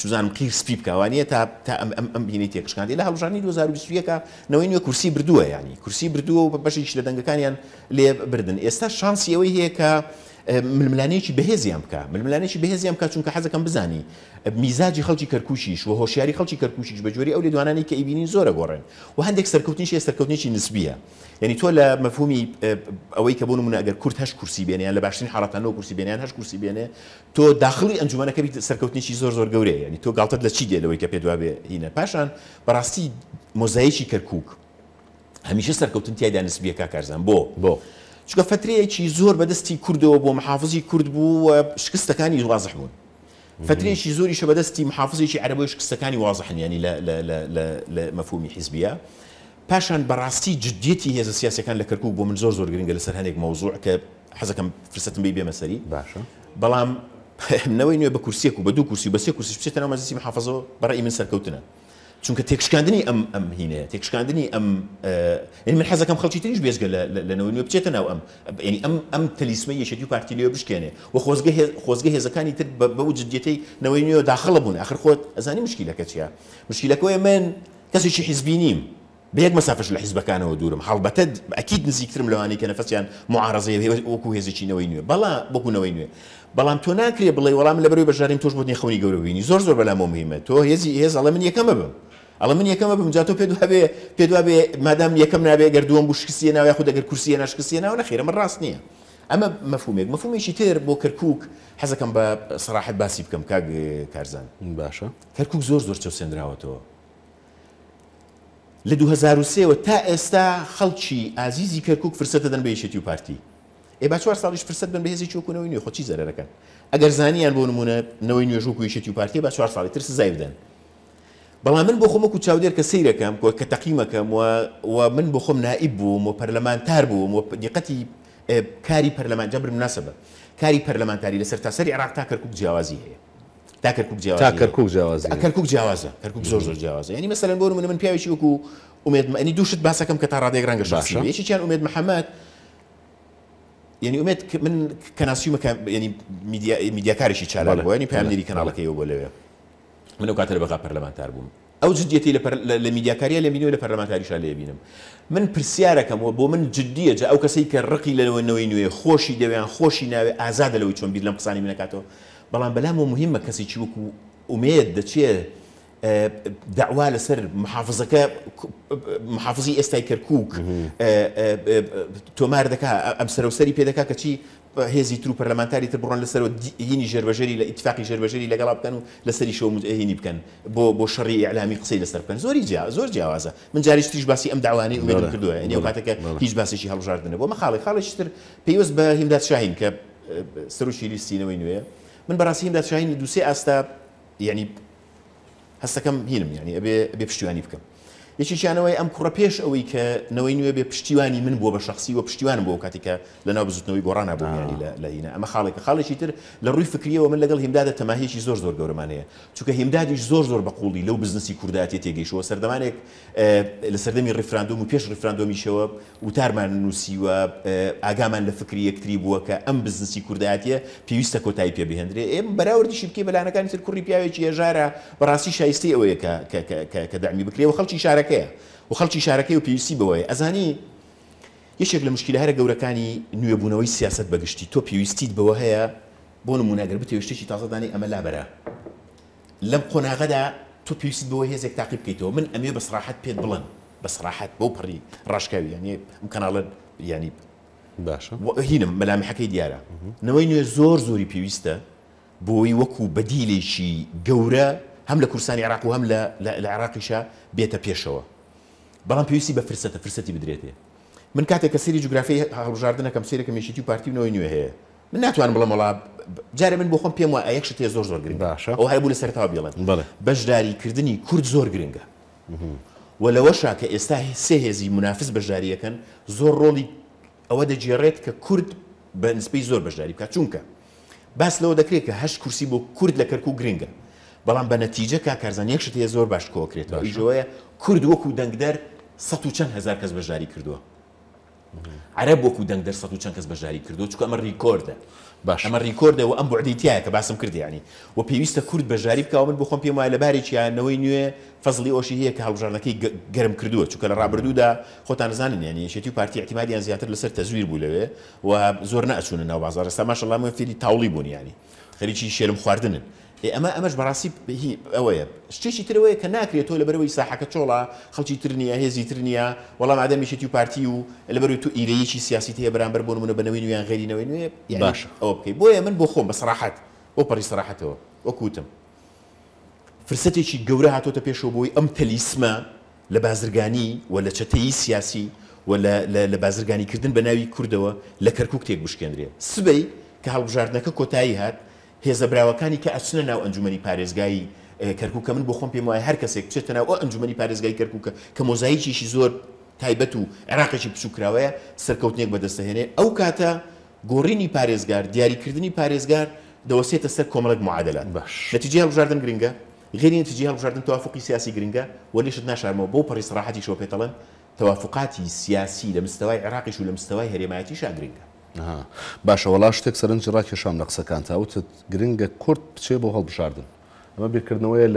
چزانم قیر سپی بکوانیە تا تا ئەم بینی تێکشکاندی لە هەڵژانی 2020ەکە نەوەی نوێ کورسی بردووە ینی کورسی بردووە بەشیش لە دەنگەکانیان لێ بردن ئێستا شانسی ئەوەی هەیە کە ململانەیەکی بەهێزیان بکە ململانێکی بەهێزیان بکە چونکە حەزەکەم بزانی میزاجی خەڵکی کەرکوشیش و هۆشیاری خەڵکی کەرکوشیش بەجوری ئەو لە دوانانی کە ئیبینی زۆرە گۆڕێن و هەندێک سەرکەوتنیشی سەرکەوتنیی نسبیە یعنی تۆ لە مەفهومی ئەوەی کە بوون منە ئەگەر کورت هەش کورسی بێنیان لە باشترین حڕاتانەوە کورسی بێنیان هەش کورسی بێنێ تۆ داخلی ئەنجومەکەبی سەرکەوتنیشی زۆر زۆر گەورەیە ینی تۆ گڵتت لە چی دێلەوەی کە پێ دوابێ هینە پاشان بەڕاستی مۆزایکی کەرکک هەمیشه سەرکەوتن تایدا نسبیە کا کارزان بۆ بۆ. چکە فترەیەکی زۆر بەدەستی کوردەوە بۆ محافزی کورد بوو شکستەکانی وازح بوون فترێکی زۆری شە بەدەستی محافزێکی عربەوە شکستەکانی وازحنیانی لە مەفومی حیزبیە پاشان بەڕاستی جدیەتی هێزە سیاسەکان لە کەرکوو بۆ من زۆر زۆر گرنگگە لەسەر هەندێک مەوزوع کە حەزەکەم فرستم بی بێمەسەری باشە بەڵام [laughs] نەوەی نوێ بە کورسێک و بە دوو کورسی بەسێ کورسی بچێتەوە مەزیسی محافزەوە بەڕی من سەرکەوتنە چونکە ام ئەم ئەم هینەیە ام ئەم يعني من حەزەکەم خەڵکی تریش بێزگە لە نەوەنیوە بچێتە ناو ام يعني ام ام تەلیسمە یەشەتی و پارتی لێ بشکێنێ و خۆزگە خۆزگە تر بەو جدیەتەی نەوەی انه داخڵە بون آخر خۆت مشكله مشکیلەکە مشكله مشکیلەکەی من کەسێکی حیزبی نیم بەیەک مەسافش لە حیزبەکانەوە دوورم هەڵبەتە ئەکید نزیکترم لەوانەیە کە نەفەسیان معارزەیە وەکو هێزیینەوەی نوێ بەڵا بکوونەوەی نوێ بەڵام تۆ ناکرێ بڵێ وەڵام لە بەروی بەژاریم توش بۆ نی خەونی گەورەبینی زور زۆر بەلامەوە مهمە تۆ هێزی هێز ئەڵە من یەکەمە بم ئەڵە من یەکەمە بم جاتۆ پێ هەبێ پێ دوابێ مادام یەکەم نابێ گەردووەم بشکسیە ناو یاخود دەگەر کورسیە ناشکسیە ناو نەخێرە من ڕاست نییە ئەمە مەفومێک مەفومێکی تر بۆ کەرکک حەزەکەم بە سراحت باسی بکەم کاگ کارزان باشە کەرکک زۆر زۆر چە سێنراوەتەوە لە 2023ەوە تا ئێستا خەڵکی ئازیزی کەرکک فرسەتە دەن بەیشێتی و پارتی ێ با چوار ساڵیش فرسەت بن بەهێزی چۆکونەوەی نوێ خۆچی زەرەکەن ئەگەر زانیان بۆ نمونە نەوەی نوێژوو کویشێتی و پارتی با چوار ساڵی تر سزای بدەن بلا من بخوم کو چاودیر بۆ خۆمەکو کم کو سیرەکەم کە کم و و من بخوم نائب و مو و تر بو مو دقەتی اه، کاری پەرلەمان جبر مناسبه کاری پەرلەمانتاری لەسەر تاسەری عراق تا جوازی هه تاکەرکوک جیاوازی هەیە تاکەرکوک جیاوازی تاکەرکوک جیاوازی کەرکوک جیاوازە کەرکوک زور زور جوازه یعنی مثلا بۆ من من شو کو امید یعنی دوشت باسەکەم کە تا ڕادێک ڕەنگە شاسی یەکی چیان امید محمد يعني امید من كناسيوم يعني ميديا ميديا كارشي تشالنج يعني بيعمل لي كنالك يوبو لويه من ئەو کاتە بەغا پەرلەمانتار بووم ئەو جدیەتی لە میدیاکاریە لە مینەوە لە پەرلەمانتاریشا لێبینم من پرسیارەکەمەوە بۆ من جددیە جا ئەو کەسی کە ڕقی لەوەنەوەی نوێ خۆشی دەوێن خۆشی ناوێ ئازا لەوەی چۆن بیر لەم قسانی منەکاتەوە بەڵام بەلام و مهمە کەسی چی وەکو ئومێت دەچێت داوا لەسەر محافزەکە محافزی ئێستای کەرکک تۆمار دەکا ئەم سەرەوسری پێدەکا کەچی هێزی تر و پەرلەمانتاری تر بڕۆن لەسەر هینی ژێربەژێری لە ئیتفاقی ژێربەژێری لەگەڵا بکەن و لەسەری شەوهینی بکەن بۆ بۆ شەڕی ئەعلامی قسەی لەسەر بکەن زۆری جیا زۆر جیاوازە من جاریش تیش باسی ئەم داوانەی ئوێرم کردووە ئەنی کاتەکە هیچ باسێکی هەڵژاردنە بۆ مە خاڵی خاڵێکی تر پێیوەست بە هیمداد شاهین کە سەر و شیری سینەوەی نوێ من بەڕاستی هیمداد شاهین دووسێ ئاستا یعنی هەستەکەم هینم یعنی ئەبێ بێ پشتیوانی بکەم یەکییانەوەی ئەم کوڕە پێش ئەوەی کە نەوەی نوێ بێ پشتیوانی من بووە بە شخصی وە پشتیوان بۆ کاتێکە لەناو بزوتنەوەی گۆڕانە بۆ لەینە ئەمە خاڵێکە خاڵێکی تر لە ڕووی فکریەوە من لەگەڵ هێمدادە تەماهێکی زۆر زۆر گەورمانەیە چونکە هێمدادیش زۆر زۆر بەقوڵی لەو بزنسی کورداتی تێگەیشەوە سەردەمانێک لە سەردەمی ڕفراندۆم و پێش ڕفراندۆمیشەوە وتارمان نووسیوە ئاگامان لە فکری یەکتری بووە کە ئەم بزنسی کورداتیە پێویستە کۆتایی پێ بهێنرێ ئێم بەراوردیشی بکەی بەلانەکانی تر کوڕی پیاوێکی ێژارە بەڕاستی شایستی ئەوەیە کە دامی بکرێەوە خەڵکی شارە شارەکەیە و خەڵکی شارەکەی و پێویستی بەوەی ئەزانی یەکێک لە مشکلە هەرە گەورەکانی نوێبوونەوەی سیاست بەگشتی تۆ پێویستیت بەوە هەیە بۆ نمونەگەر بتێشتێکی تازەدانی ئەمە لابەرە لەم قۆناغەدا تۆ پێویست بەوە هێزێک تاقی بکەیتەوە من ئەمێ بەسراحەت پێت بڵن بەسراحەت بۆ پڕی ڕاشکاوی یعنی کەناڵن ینی باشە هینم مەلامحەکەی دیارە نەوەی نوێ زۆر زۆری پێویستە بۆی وەکو بەدیلێکی گەورە هم لكردستان عراق وهم للعراقي شا بيتا بيشوا بلان بيوسي بفرصته فرستي بدريتي من كاتي كسيري جغرافي هالو جاردنا كم سيري كم يشيتيو بارتي نو نيو هي من ناتو انا بلا ملاب جاري من بوخم بيمو ايكش تي زور زور غرينغا او هاي بول سرتا بيلا باش داري كردني كرد زور غرينغا ولا وشا كاستا سي هزي منافس بجاريه كان زور رولي او دجي ككرد بنسبي زور بجاري كاتشونكا بس لو دكريك هش كرسي بو كرد لكركو غرينغا بەڵام بە نەتیجە کا کارزانانیەکشت هەیە زۆر باش کۆکرێتەوە ئیژۆیە کورد وەکو دەنگدەر سە و چەند هزار کەس بەژاری کردووە عرب وەکو دەنگ دەر سە و چەند کەس بەژاری کردو چکە ئەمە ریکۆردە باش ئەمە ریکۆردەوە ئەم بردیتیایە کە باسم کردیانی و پێویستە کورد بەژاری بکەوە من بخۆم پێم وایە لە بارێکیانەوەی نوێ فەزلی ئۆشی هەیە کە هەڵژارنەکەی گەرم کردووە چکە لە ڕابردوودا خۆتان زانین یعنی شێتی و پارتی احتیمادیان زیاتر لەسەر تەزویر بوو لەوێ و زۆر ناچوونە ناو بازار ێستا ماشەڵام فێری تاوڵی بوونیانی خەریکی شێرم خواردنن ئەمە ئەمەش بەڕاستی ئەوەیە شتێکی ترەوەی کە ناکرێت تۆ لەبەرەوەی ساحەکە چۆڵە خەڵکی تر نیە هێزی تر نیە وەڵام ئادەمیشێتی و پارتی و لەبەروی تو ئیرەیەکی سیاسی هەیە بەرامبەر بۆ منە بنەوەی نویان غێرینەوەی نوێ باش ئەوە بکەیت بۆیە من بۆ خۆم بە سراحەت بۆ پەری سراحەتەوە وەکوتم فرسەتێکی گەورە هاتۆتە پێشەوە بۆی ئەم تەلیسمە لە بازرگانی و لە چەتەی سیاسی و لە بازرگانیکردن بە ناوی کوردەوە لە کەرکک تێک بشکێنرێ سبەی کە هەڵبژاردنەکە کۆتایی هات هێزە براوەکانی کە ئەچنە ناو ئەنجومی پارێزگایی کەرککە من بۆ خۆم پێم وایە هەر کەسێک بچێتە ناو ئەو ئەنجومی پارێزگای کەرککە کە مۆزایکیشی زۆر تایبەت و عراقشی پسوکراوەیە سەرکەوتنێک بەدەستەهێنێ ئەو کاتە گۆڕینی پارێزگار دیاریکردنی پارێزگار دەوەسێتە سەر کۆمەڵک معادلات باش نتیجی هەڵبژاردن گرنگە غێری نتیجی هەڵبژاردن تەوافقی سیاسی گرنگە وەلیشت ناشارمەوە بۆ پەڕیسراحەتی شۆپێتەڵەن تەوافقاتی سیاسی لە مستەوای عراقیش و لە مستەوای هەرێمایەتی شاگرنگە باشە وڵا شتێک سەرنج ڕاکێشام لە قسەکان تاوتت گرنگە کورت بچێ بۆ هەڵبژاردن ئەمە بیرکردنەوەی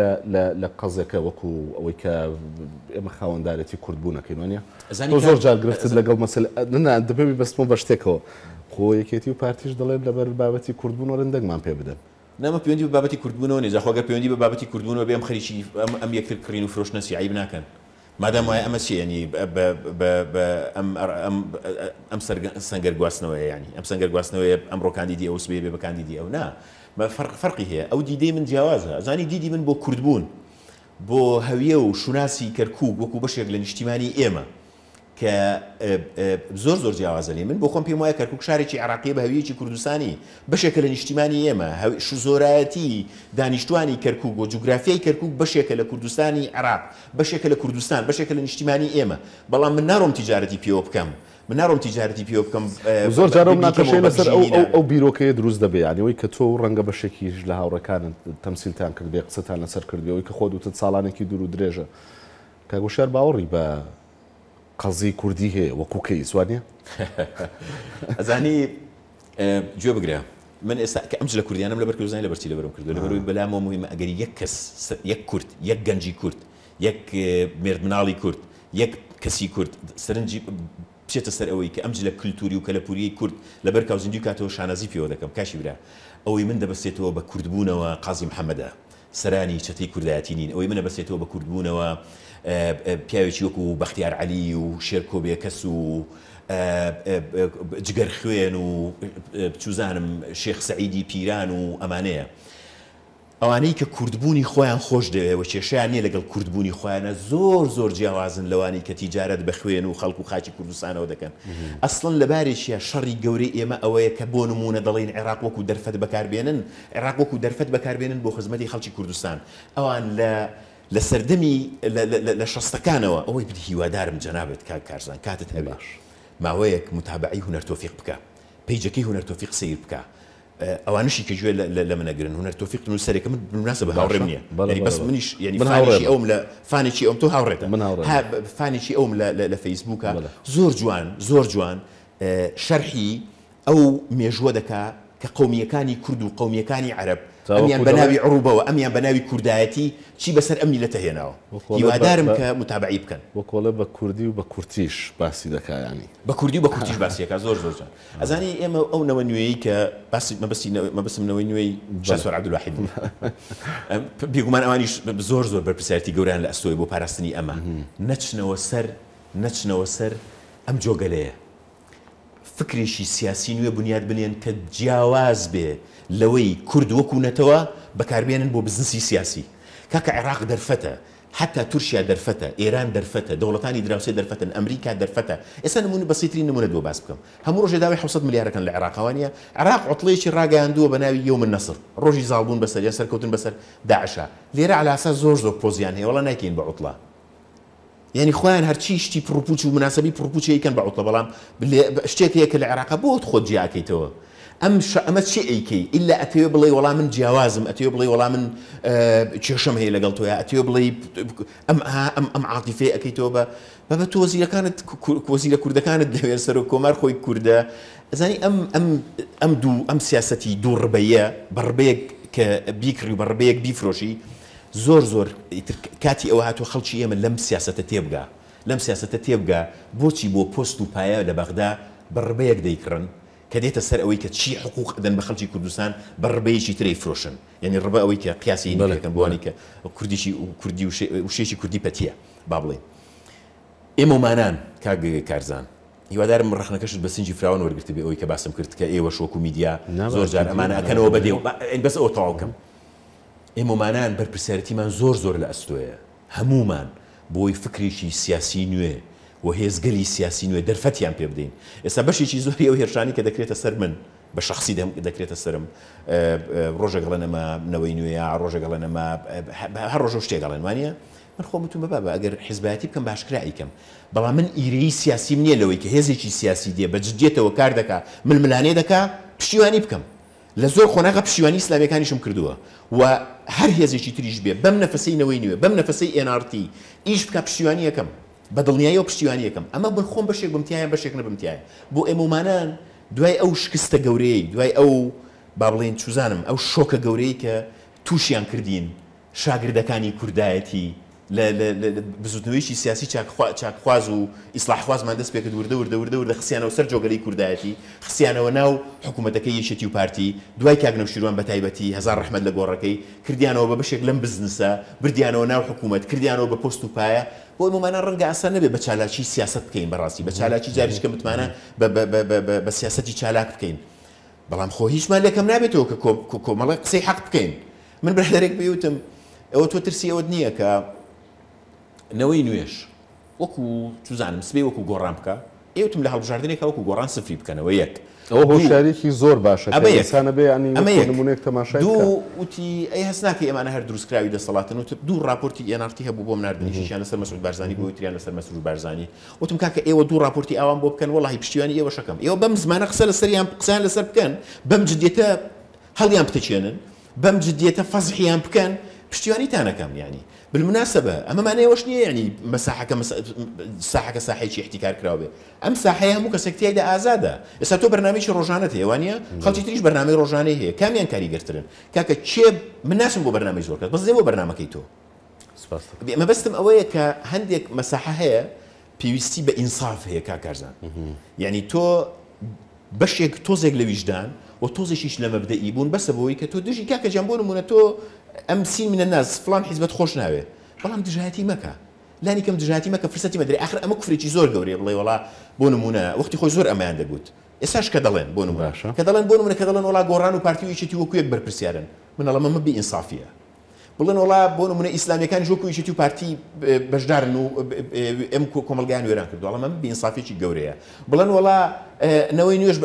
لە قەزەکە وەکو ئەوەی کە ئێمە خاوەنددارەتی کورد بوونەکەی وانە زۆر جارگرفتت لەگەڵ مەسل ننا دەبێبی بەستمە بە شتێکەوە خۆ یەکێتی و پارتیش دەڵێن لەبەر بابەتی کوردبوون و رندەکمان پێ بدەن نامە پەیوەندی بابەتی کوردبوونەوە نێ زاخواگە پەیوەندی بە بابەتی کوردبوونەوە بێم خەریکی ئەم یەکتر کڕین و فرۆشنەسی عیب ناکەن مادام وایە ئەمە چی ینی ئەم سنگەر گواستنەوەی ینی ئەم سنگەر گواستنەوەی ئەمڕۆکانی دی ئەو سبێ بێ بەکاندی دی ئەو نا فەرقی هەیە ئەو دیدەی من جیاوازە زانی دیدی من بۆ کوردبوون بۆ هەویە و شوناسی کەرکک وەکو بەشێک لە نیشتیمانی ئێمە کە زۆر زۆر جیاوازەلی من بۆ خۆم پێم وایە کەرکک شارێکی عراقی بە هەویەکی کوردستانی بەشێکە لە نیشتیمانی ئێمە زۆرایەتی دانیشتوانی کەرکک بۆ جوگرافیای کەرکک بەشێکە لە کوردستانی عراق بەشێکە لە کوردستان بەشێکە لە نیشتیمانی ئێمە بەڵام من ناڕۆم تیجارەتی پێوە بکەم. منارم تیجارتی پێ بکەم زۆر جارم ناکەشێ لەسەر ئەو بیرۆکەیە دروست دەبێ یانەوەی کە تۆ ڕەنگە بەشێکیش لە هاوڕەکانت تەمسیلتان کردێ قسەتان لەسەر کردەوەی کە خۆ دوتت ساڵانێکی دوور و درێژە کاگوشار باوەڕی بە قەزی کوردی هەیە وەکوکە ئیسوانە [laughs] ئەزانی گوێ بگرە من ئێستا کە ئەمج لە کوردیانم لە بەرکردزانانی لە بەرچی لە بەرم کردو لە بەروی بەلامەوە مهمە ئەگەری یەک کەس یەک کورد یەک گەنجی کورد یەک مێردمناڵی کورد یەک کەسی کورد سەرنجی بچێتە سەر ئەوەی کە ئەمج لە کللتوری و کەلەپوری کورد لە بەر کاوزنجی کاتەوە شانازی پێوە دەکەم کاشی برا ئەوەی من دەبستێتەوە بە کوردبوونەوە قازی محەممەدا سەرانی چەتی کوردایەتی نین ئەوەی منە بەسێتەوە بە کوردبوونەوە پیاوێکی وەکو و بەختیار علی و شێرکۆبێ کەس و جگەر خوێن و چوزانم شێخ سعیدی پیران و ئەمانەیە ئەوانەی کە کوردبوونی خۆیان خۆش دەوێەوە کێشیان نیە لەگەڵ کوردبوونی خۆیانە زۆر زۆر جیاوازن لەوانی کە تیجارەت بە خوێن و خەڵکو خاچی کوردستانەوە دەکەن ئەسڵن لەبارێکیە شەڕی گەورەی ئێمە ئەوەیە کە بۆ نمونە دەڵین عێراق وەکو دەرفەت بەکاربێنن عێراق وەکو دەرفەت بەکاربێنن بۆ خزمەتی خەڵکی کوردستان ئەوان لە لە سەردەمی لە شەستەکانەوە ئەوەی بت هیوادارم جەنابێت کا کارزان کاتت هەبێ ماوەیەک متابعی هوەرتۆفیق بکە پیجەکەی هوەرتۆفیق سیر بکە ئەوانشی کە گوێ لە منەگرن هوەر تۆفیقتن و سەرێکم بناسە بە هاوڕێ منە بەس منیش ینیشی ئەوم لە فانێکی ئەوم تۆ هاوڕێتە من فانێکی ئەوم لە فەیسبووکە زۆر جوان زۆر جوان شەرحی ئەو مێژوە دەکا کە قومیەکانی کورد و قومیەکانی عرب ئەمیان بەناوی عروبەوە ئەمیان بەناوی کوردایەتی چی بەسەر ئەمنی لە تەهێناوە هیوادارم کە متابعی بکەن وەکۆڵە بە کوردی و بە کورتیش باسی دەکایانی بە کوردی و بە کورتیش باسیەکە زۆر زۆر ئەزانی ئێمە ئەو نەوە نوێی کە مەبستمەوەی نوێی جاسۆر عبدولاحید بێگومان ئەوانیش زۆر زۆر بەرپسیارتی گەوریان لە ئەستۆی بۆ پاراستنی ئەمە نەچنەوە سەر نەچنەوە سەر ئەم جۆگەلەیە فکرێکی سیاسی نوێ بنیاد بنێن کە جیاواز بێ لەوەی کورد وەکوونەتەوە بەکاربێنن بۆ بزنسی سیاسی کاکە عێراق دەرفەتە حتى تورشيا درفتة إيران درفتة دولتان دراوسي درفتة أمريكا درفتة إسا نمونة بسيطرين نمونة دو باسبكم هم روجي داوي حوصد مليار كان العراق وانيا عراق عطليش راقا اندو بناوي يوم النصر روجي زالبون بسر ياسر كوتن بسر داعشا ليرا على أساس زوج زوج بوزيان هي والله ناكين بعطلة يعني خوان خۆیان هەرچی شتی پرپوچ و مناسبی پرپوچیکەن بە عوتە بەڵام شتێک یەکە لە عێراقا بۆت خۆ ام ش... ئەمە چی ئەیکەی ئللا ئەتەوێ بڵێ وەڵام من جیاوازم ئەتەوێ بڵێ وەڵام من کێشم هەیە لەگەڵ ام ئەتەوێ ام ئەم ئەم ئەم عاتیفێ ئەەکەیتەوە تو بەبە تۆزیەکانت کۆزیرە کوردەکانت لەوێ سەر و کۆمار خۆی کووردە ئەزانی ئەم ام ام دوو ئەم سیاسەتی دوو ڕبەیە بەڕبەیەک کە بیکری بەڕبەیەک بیفرۆشی زۆر زۆر کاتی ئەوە هاتووە خەڵکی ئێمە لەم سیاستە تێبگا لەم سیاستە تێبگا بۆچی بۆ پۆست و پایە لە بەغدا بڕبەیەک دەیکڕن کە دێتە سەر ئەوەی کە چی حقوق دەن بە خەڵکی کوردستان بەڕبەیەکی تری فرۆشن یعنی ڕبە ئەوەی کە قیاسی بەڵێکم بوانی کە کوردیشی کوردی وشێکی کوردی پەتیە با بڵێ ئێمە ومانان کاگ کارزان هیوادارم ڕخنەکەشت بە سنجی فراوان وەرگرت بێ ئەوی کە باسم کرد کە ئێوە شۆک و میدیا زۆر جار ئەمانە ئەکەنەوە بەدێ بەس ئەوە تەواوکەم ئێمەمانان بەرپرسەرەتیمان زۆر زۆر لە ئەستۆیە هەمومان بۆی فکریشی سیاسی نوێ و هێزگەلی سیاسی نوێ دەرفەتیان پێ بدەین ئێستا بەشێکی زۆری ئەو هێرشانی کە دەکرێتە سەر من بە شخصی دەکرێتە سرم ڕۆژە گەڵەنەما نەوەی نوێە ڕۆژە گەڵەنەما هەر ڕۆژە شتێگەڵێن وانە من خۆم بتون بە بابە ئەگەر حزبایەتی بکەم باشکراییکەم بەڵام من ئیرەی سیاسی نییە لەوەی کە هێزێکی سیاسی دێ بە جدێتەوە کار دەکا ململانێ دەکا پشتیوانی بکەم لە زۆر خۆناغا پشیوانی سلاویەکانیشم کردووە و هەر هێزێکی تریش بێ بەم نەفەسەینەوەی نوێ بەم نەفەسەی NRT ئیش بکە پشیوانی یەکەم بە دڵنیایی و پشتیوانی یەکەم ئەمە بن خۆم بەشێک بمتیایان بەشێک نەبمتیایە بۆ ئێمەمانان دوای ئەو شکستە گەورەی دوای ئەو با بڵێن چوزانم ئەو شۆکە گەورەی کە تووشیان کردین شاگردەکانی کوردایەتی بزوتنەوەیشی سیاسی چاکخواز و ئیسلاحوازمان دەست پێکرد وردە وردە وردە وردە خسیانەوە سەر جۆگەلەی کوردایەتی خسیانەوە ناو حکوومەتەکەی یەشێتی و پارتی دوای کاگنەوشیروان بە تایبەتی هزار ڕحمد لە گۆڕەکەی کردیانەوە بە بەشێک لەم بزنسە بردیانەوە ناو حکوومەت کردیانەوە بە پۆست و پایە بۆ ممانە ڕەنگە ئاسان نەبێ بە چالاکی سیاست بکەین بەڕاستی بە چالاکی جاریشکە متمانە بە سیاستی چالاک بکەین بەڵام خۆ هیچمان لەکەم نابێتەوە کە کۆمەڵی قسەی حەق بکەین من بەدەرێک بێوتم ئەوە تۆ ترسی ئەوت نییە کە نەوەی نوێش وەکو توزانم سبێ وەکو گۆڕان بکە ئێوتم لە هەڵبژاردنێکە وەکو گۆڕان سفری بکەنە وەک ئەوە هۆشارێکی زۆر باشە ئەمەسانە بێنمونێک تەماشا دوو وتی ئەی هەستناکە ئێمانە هەر دروستکراوی دەسەڵاتن وت دوو راپۆرتی ئێنارتی هەبوو بۆم نردنیشیان لەسەر مەسود بارزانانی بۆ تریان لەسەر مەسرور بارزانانی وتم کاکە ئێوە دوو راپۆرتی ئەوان بۆ بکەن وڵی پشتیوانی ئێوە شەکەم ئێوە بەم زمانە قسە لە سەریان قسان لەسەر بکەن بەم جدێتە هەڵیان بتەچێنن بەم جدێتە فەزحیان بکەن پشتیوانیتانەکەم ینی بالمناسبە ئەمەمانەیەوەش نییە ینی مەساحەکە ساحەکە ساحێکی احتیکار کراوە بێ ئەم ساحەیە هەموو کەسێکتیایدا ئازادە ئێستا تۆ بەنامێکی ڕۆژانە هێوانە خەڵکی تریش بەنامی ڕۆژانەی هەیە کامیان کاریگەرترن کاکە چێ من ناسم بۆ بەنامەی زۆرکات بەزێ بۆ بەنامەکەی تۆ مەبەستم ئەوەیە کە هەندێک مەساحە هەیە پێویستی بە ئینساف هەیە کاکارزان ینی تۆ بەشێک تۆزێک لە ویژدان و تۆزێکیش لە مەبدەئی بوون بەسەبەوەی کە تۆ دژی کاکەجان بۆ نمونە تۆ امسين من الناس فلان حزب تخوش ناوي بەڵام دجاتي مكا لاني كم دجاتي مكا فرسەتی مدري آخر ئەمە کوفرێکی زۆر گەوری بڵێ والله بۆ نمونە وەختی خۆی زۆر ئەمایان دەبوت ئێساش کە كدلين بۆ نمونە کە دەڵێن بۆ نمونە کە دەڵێن وڵا گۆڕان و پارتی وچێتی وەکوێک بەرپرسیارن منەڵەمە مە بڵێن وڵا بۆ نمونە ئیسلامیەکان ژۆکویشتی و پارتی بەشدارن و ئەم کۆمەلگان وێران کردو ئەڵە من بینسافێکی گەورەیە بڵێن وڵا نەوەی نوێش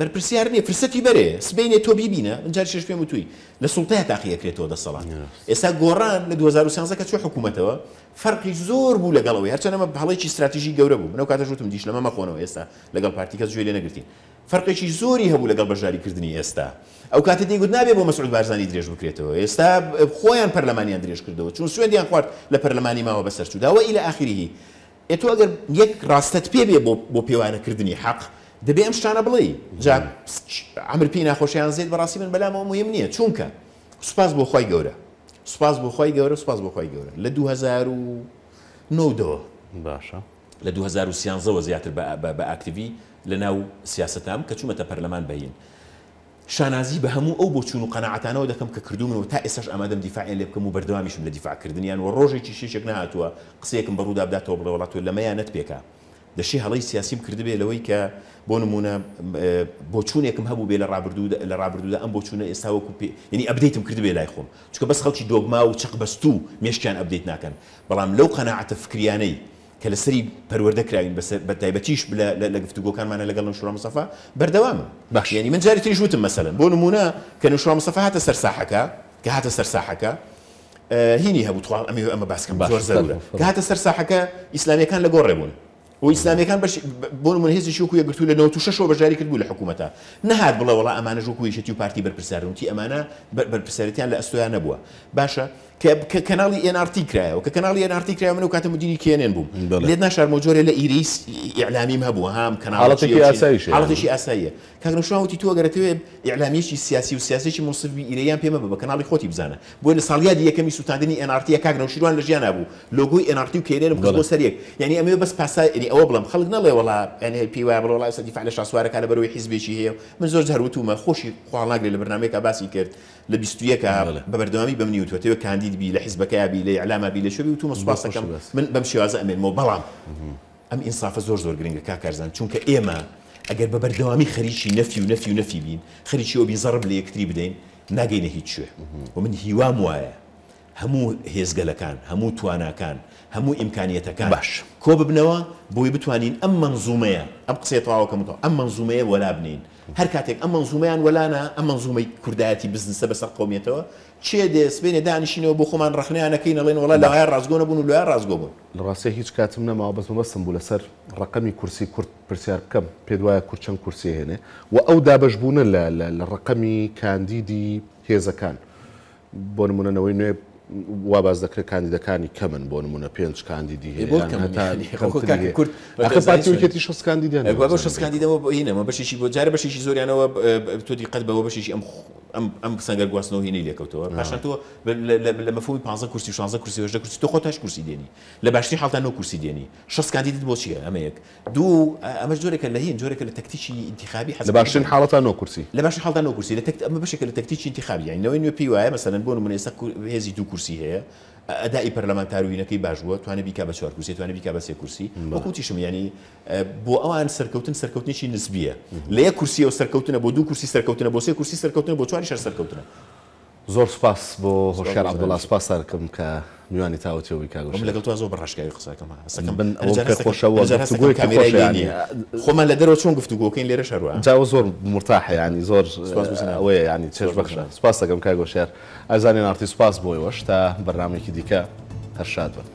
بەرپرسیار نیە فرسەتی بەرێ سبینێ تۆ بیبینە جار شش پێم وتوی لە سوڵتەیە تاقیەکرێتەوە دەسەڵات ئێستا گۆڕان لە 2013 کە چۆ حکوومەتەوە فەرقی زۆر بوو لەگەڵەوەی هەرچەنەمە بەڵێکی استراتیژی گەورە بوو منەو کاتەژوتم دیش لەمە مەخۆنەوە ئێستا لەگەڵ پارتی کە جوێ لێ نەگرین فەرقێکی زۆری هەبوو لەگەڵ بەژاریکردنی ئێستا ئەو کاتە دیگوت نابێ بۆ مەسعود بارزانانی درێژ بکرێتەوە ئێستا خۆیان پەرلەمانیان درێژ کردەوە چون سوێندیان خوارد لە پەرلەمانی ماوە بەسەرچووداوە ئی لە ئاخریهی ئێتۆ ئەگەر یەک ڕاستت پێ بێ بۆ پێوانەکردنی حەق دەبێ ئەم شتانە بڵێ جا ئەمرپی ناخۆشیان زیێت بەڕاستی من بەلامەوە مهم نییە چونکە سوپاس بۆ خی گەورە سوپاس بۆ خی گەورە سوپاس بۆ خی گەورە لە 2009 باشە لە 2030 زیاتر بە ئاکتیوی لە ناو سیاستام کە چوومەتە پەرلەمان بەین شانازی بە هەموو ئەو بۆ چون و قەنەعاتانەوە دەکەم کە کردومنەوە تا ئێسش ئەمادەم دیفاعیان لێ بکەم و بەردەوامیشم لە دیفاعکردنیان و ڕۆژێکی شێشێک نهاتووە قسەیەکم بەڕوودا بداتەوە بڵێ وڵات و لەمەیانەت پێکا دەشی هەڵی سیاسیم کردبێ لەوەی کە بۆ نمونە بۆ چونێکم هەبوو بێ لە ڕابردوو لە ڕابردوودا ئەم بۆ چونە ئێستا وەکو ینی ئەبدەیتم کردبێ لای خۆم چکە بەس خەڵکی دۆگما و چق بەست و مێشکیان ئەبدەیت ناکەن بەڵام لەو قەنەعاتە فکریانەی کردن بس کە لە سەری گو کن من لە گفتوگۆکانمانە مصفا بر مسەفا باش یعنی من جاری تیش وتم مثلا بون تریژوتم مەسەن مصفا نمونە سر ساحه مسەفا که سەرساحەکە سر ساحه سەرساحەکە اه، هینی ها بتوان امی اما هەبوو توان ئەمە ئەمە که باشۆر سر ساحه هاتە اسلامی کان لگوره بون و ئیسلامیەکان بەش بون من هێزی شوکوە گرتو لە 96 بەژاری کرد بوو لە حکوومەتە نەهات بڵێ وڵا ئەمانە ژوکویشتی و پارتی بەرپرسارونتی ئەمانە بەرپرسەرەتیان لە ئەستۆیان نەبووە باشە کە کەناڵی ئێنارتی کرایەوە کە کەناڵی ئێنارتی کرای من و کاتە مدیری کێنێن بووم لێت ناشار مۆجۆرە لە ئیریس ئیعلامیم هەبوو هام کەناڵەتێکی ئاساییە کاگنشوتی تۆ گەرەوێ ئیعلامیشی سیاسی و سیاسێکی مۆسبی ئیریان پێمە بە کەناڵی خۆتی بزانە بۆی لە ساڵیادی یەکەمی سووتاندنی ئەنارتیە کاگنەوشیروان لە ژیان نبوو لۆگوی ئەنارتی و کێنێن بۆ سەرێک یعنی بس بەس پاسای يعني ینی ئەوە بڵم خەڵک نەڵێ وڵا ئەنی پی وای بڵ وڵای سەدی فعلە شاسوارەکە بروي حزب شيء هي من زۆر هەروتومە خۆشی خواڵناگرێت لە بەنامێکە باسی کرد لە بیستویەکە بەبەردەوامی بمنی وتوتەوە کاندید بي لحزب كا بي لإعلام بي لشو بي شوی وتومە سوپاسەکەم من بەم شێوازە ئەمێنمەوە بەڵام ئەم ئینسافە زۆر زۆر گرنگە کاکارزان چونکە ئێمە ئەگەر بەبەردەوامی خەریکی نەفی و ونفي و نەفی بین خەریکیەوە بیزەرب لە یەکتری بدەین ناگەینە هیچ ومن هيوام من همو وایە كان همو توانا كان هەموو ئیمکانیەتەکان باش کۆ ببنەوە بۆی بتوانین ئەم منزومەیە ئەم قسێتەواوەکەمەوە ئەم منزومەیە وەلا بنین هەر کاتێک ئەم منزومیان وەلانە ئەم منزومی کوردایەتی بزنسە بەسەر قومێتەوە چێ دەسبێنێ دانیشینەوە بۆ خۆمان ڕخنیانەکەی نەڵێن وڵە لەوایە ڕازگۆنە بوون و لای ڕازگۆ بوون ڕاستی هیچ کاتم نەماوە بەسم بەسم بوو لەسەر ڕقەمی کورسی کورد پرسیار بکەم پێ وایە کورچەند کورسی هێنێ و ئەو دابشبوونە لە ڕقەمی کاندیدی هێزەکان بۆ نمونەنەوەی نوێ وا باز دەکرێت کاندیدەکانی کەمن بۆ نمونە پێنج کاندیدی هەیەکەتی شکاندیدەوە بەشیشی بۆ جارە بەشیشی زۆریانەوە تۆ دیقەت بەوە بەشیشی ئەم ئەم سەنگەر گواستنەوە هینەی لێکەوتەوە پاشان تۆ لە مەفهومی 15 کورسی 16 کورسی ژە کورسی تۆ خۆتاش کورسی دێنی لە باشتری حڵتان نەوە کورسی دێنی شەست کاندیدت بۆ چیە ئەمەیەک دوو ئەمە جۆرێکە لە هین جۆرێکە لە تەکتیکی انتخابی حز لە باشترین حڵەتان نەوە کورسی لە باشترین حڵتان نەوە کورسی لە تەکت ئەمە بەشێکە لە تەکتیکی انتخابی یعنی نەوەی نوێ پی وایە مەسەن بۆ نمونێ هێزی دوو کورسی کورسی هەیە ئەدای پەرلەمانتاروینەکەی باشبووە توانە بیکە بە چوار کورسی توانە بیکە بە سێ کورسی وەکوتیشم ینی بۆ ئەوان سەرکەوتن سەرکەوتنیی نسبیە لە یە کورسی و سەرکەوتنە بۆ دوو کورسی سەرکەوتنە بۆ سێ کورسی سەرکەوتنە بۆ چواری شەر سەرکەوتنە زۆر سپاس بۆ هۆشیار عبدڵاس پاسارکەم کە میوانی تاوتەوەی کاگەش لەگەڵ تو زۆر بەڕشکای قسەکەم خۆمان لە دەرەوە چۆن گفتوگۆکەین لێرە شەروە جاوە زۆر مرتاحیانی زۆر ئەوەیە ینی چێش بەخشە سپاس دەکەم کاگۆشیار ئازانین ئارتی سپاس بۆیەوەش تا بەرنمێکی دیکە هەر شاد بن.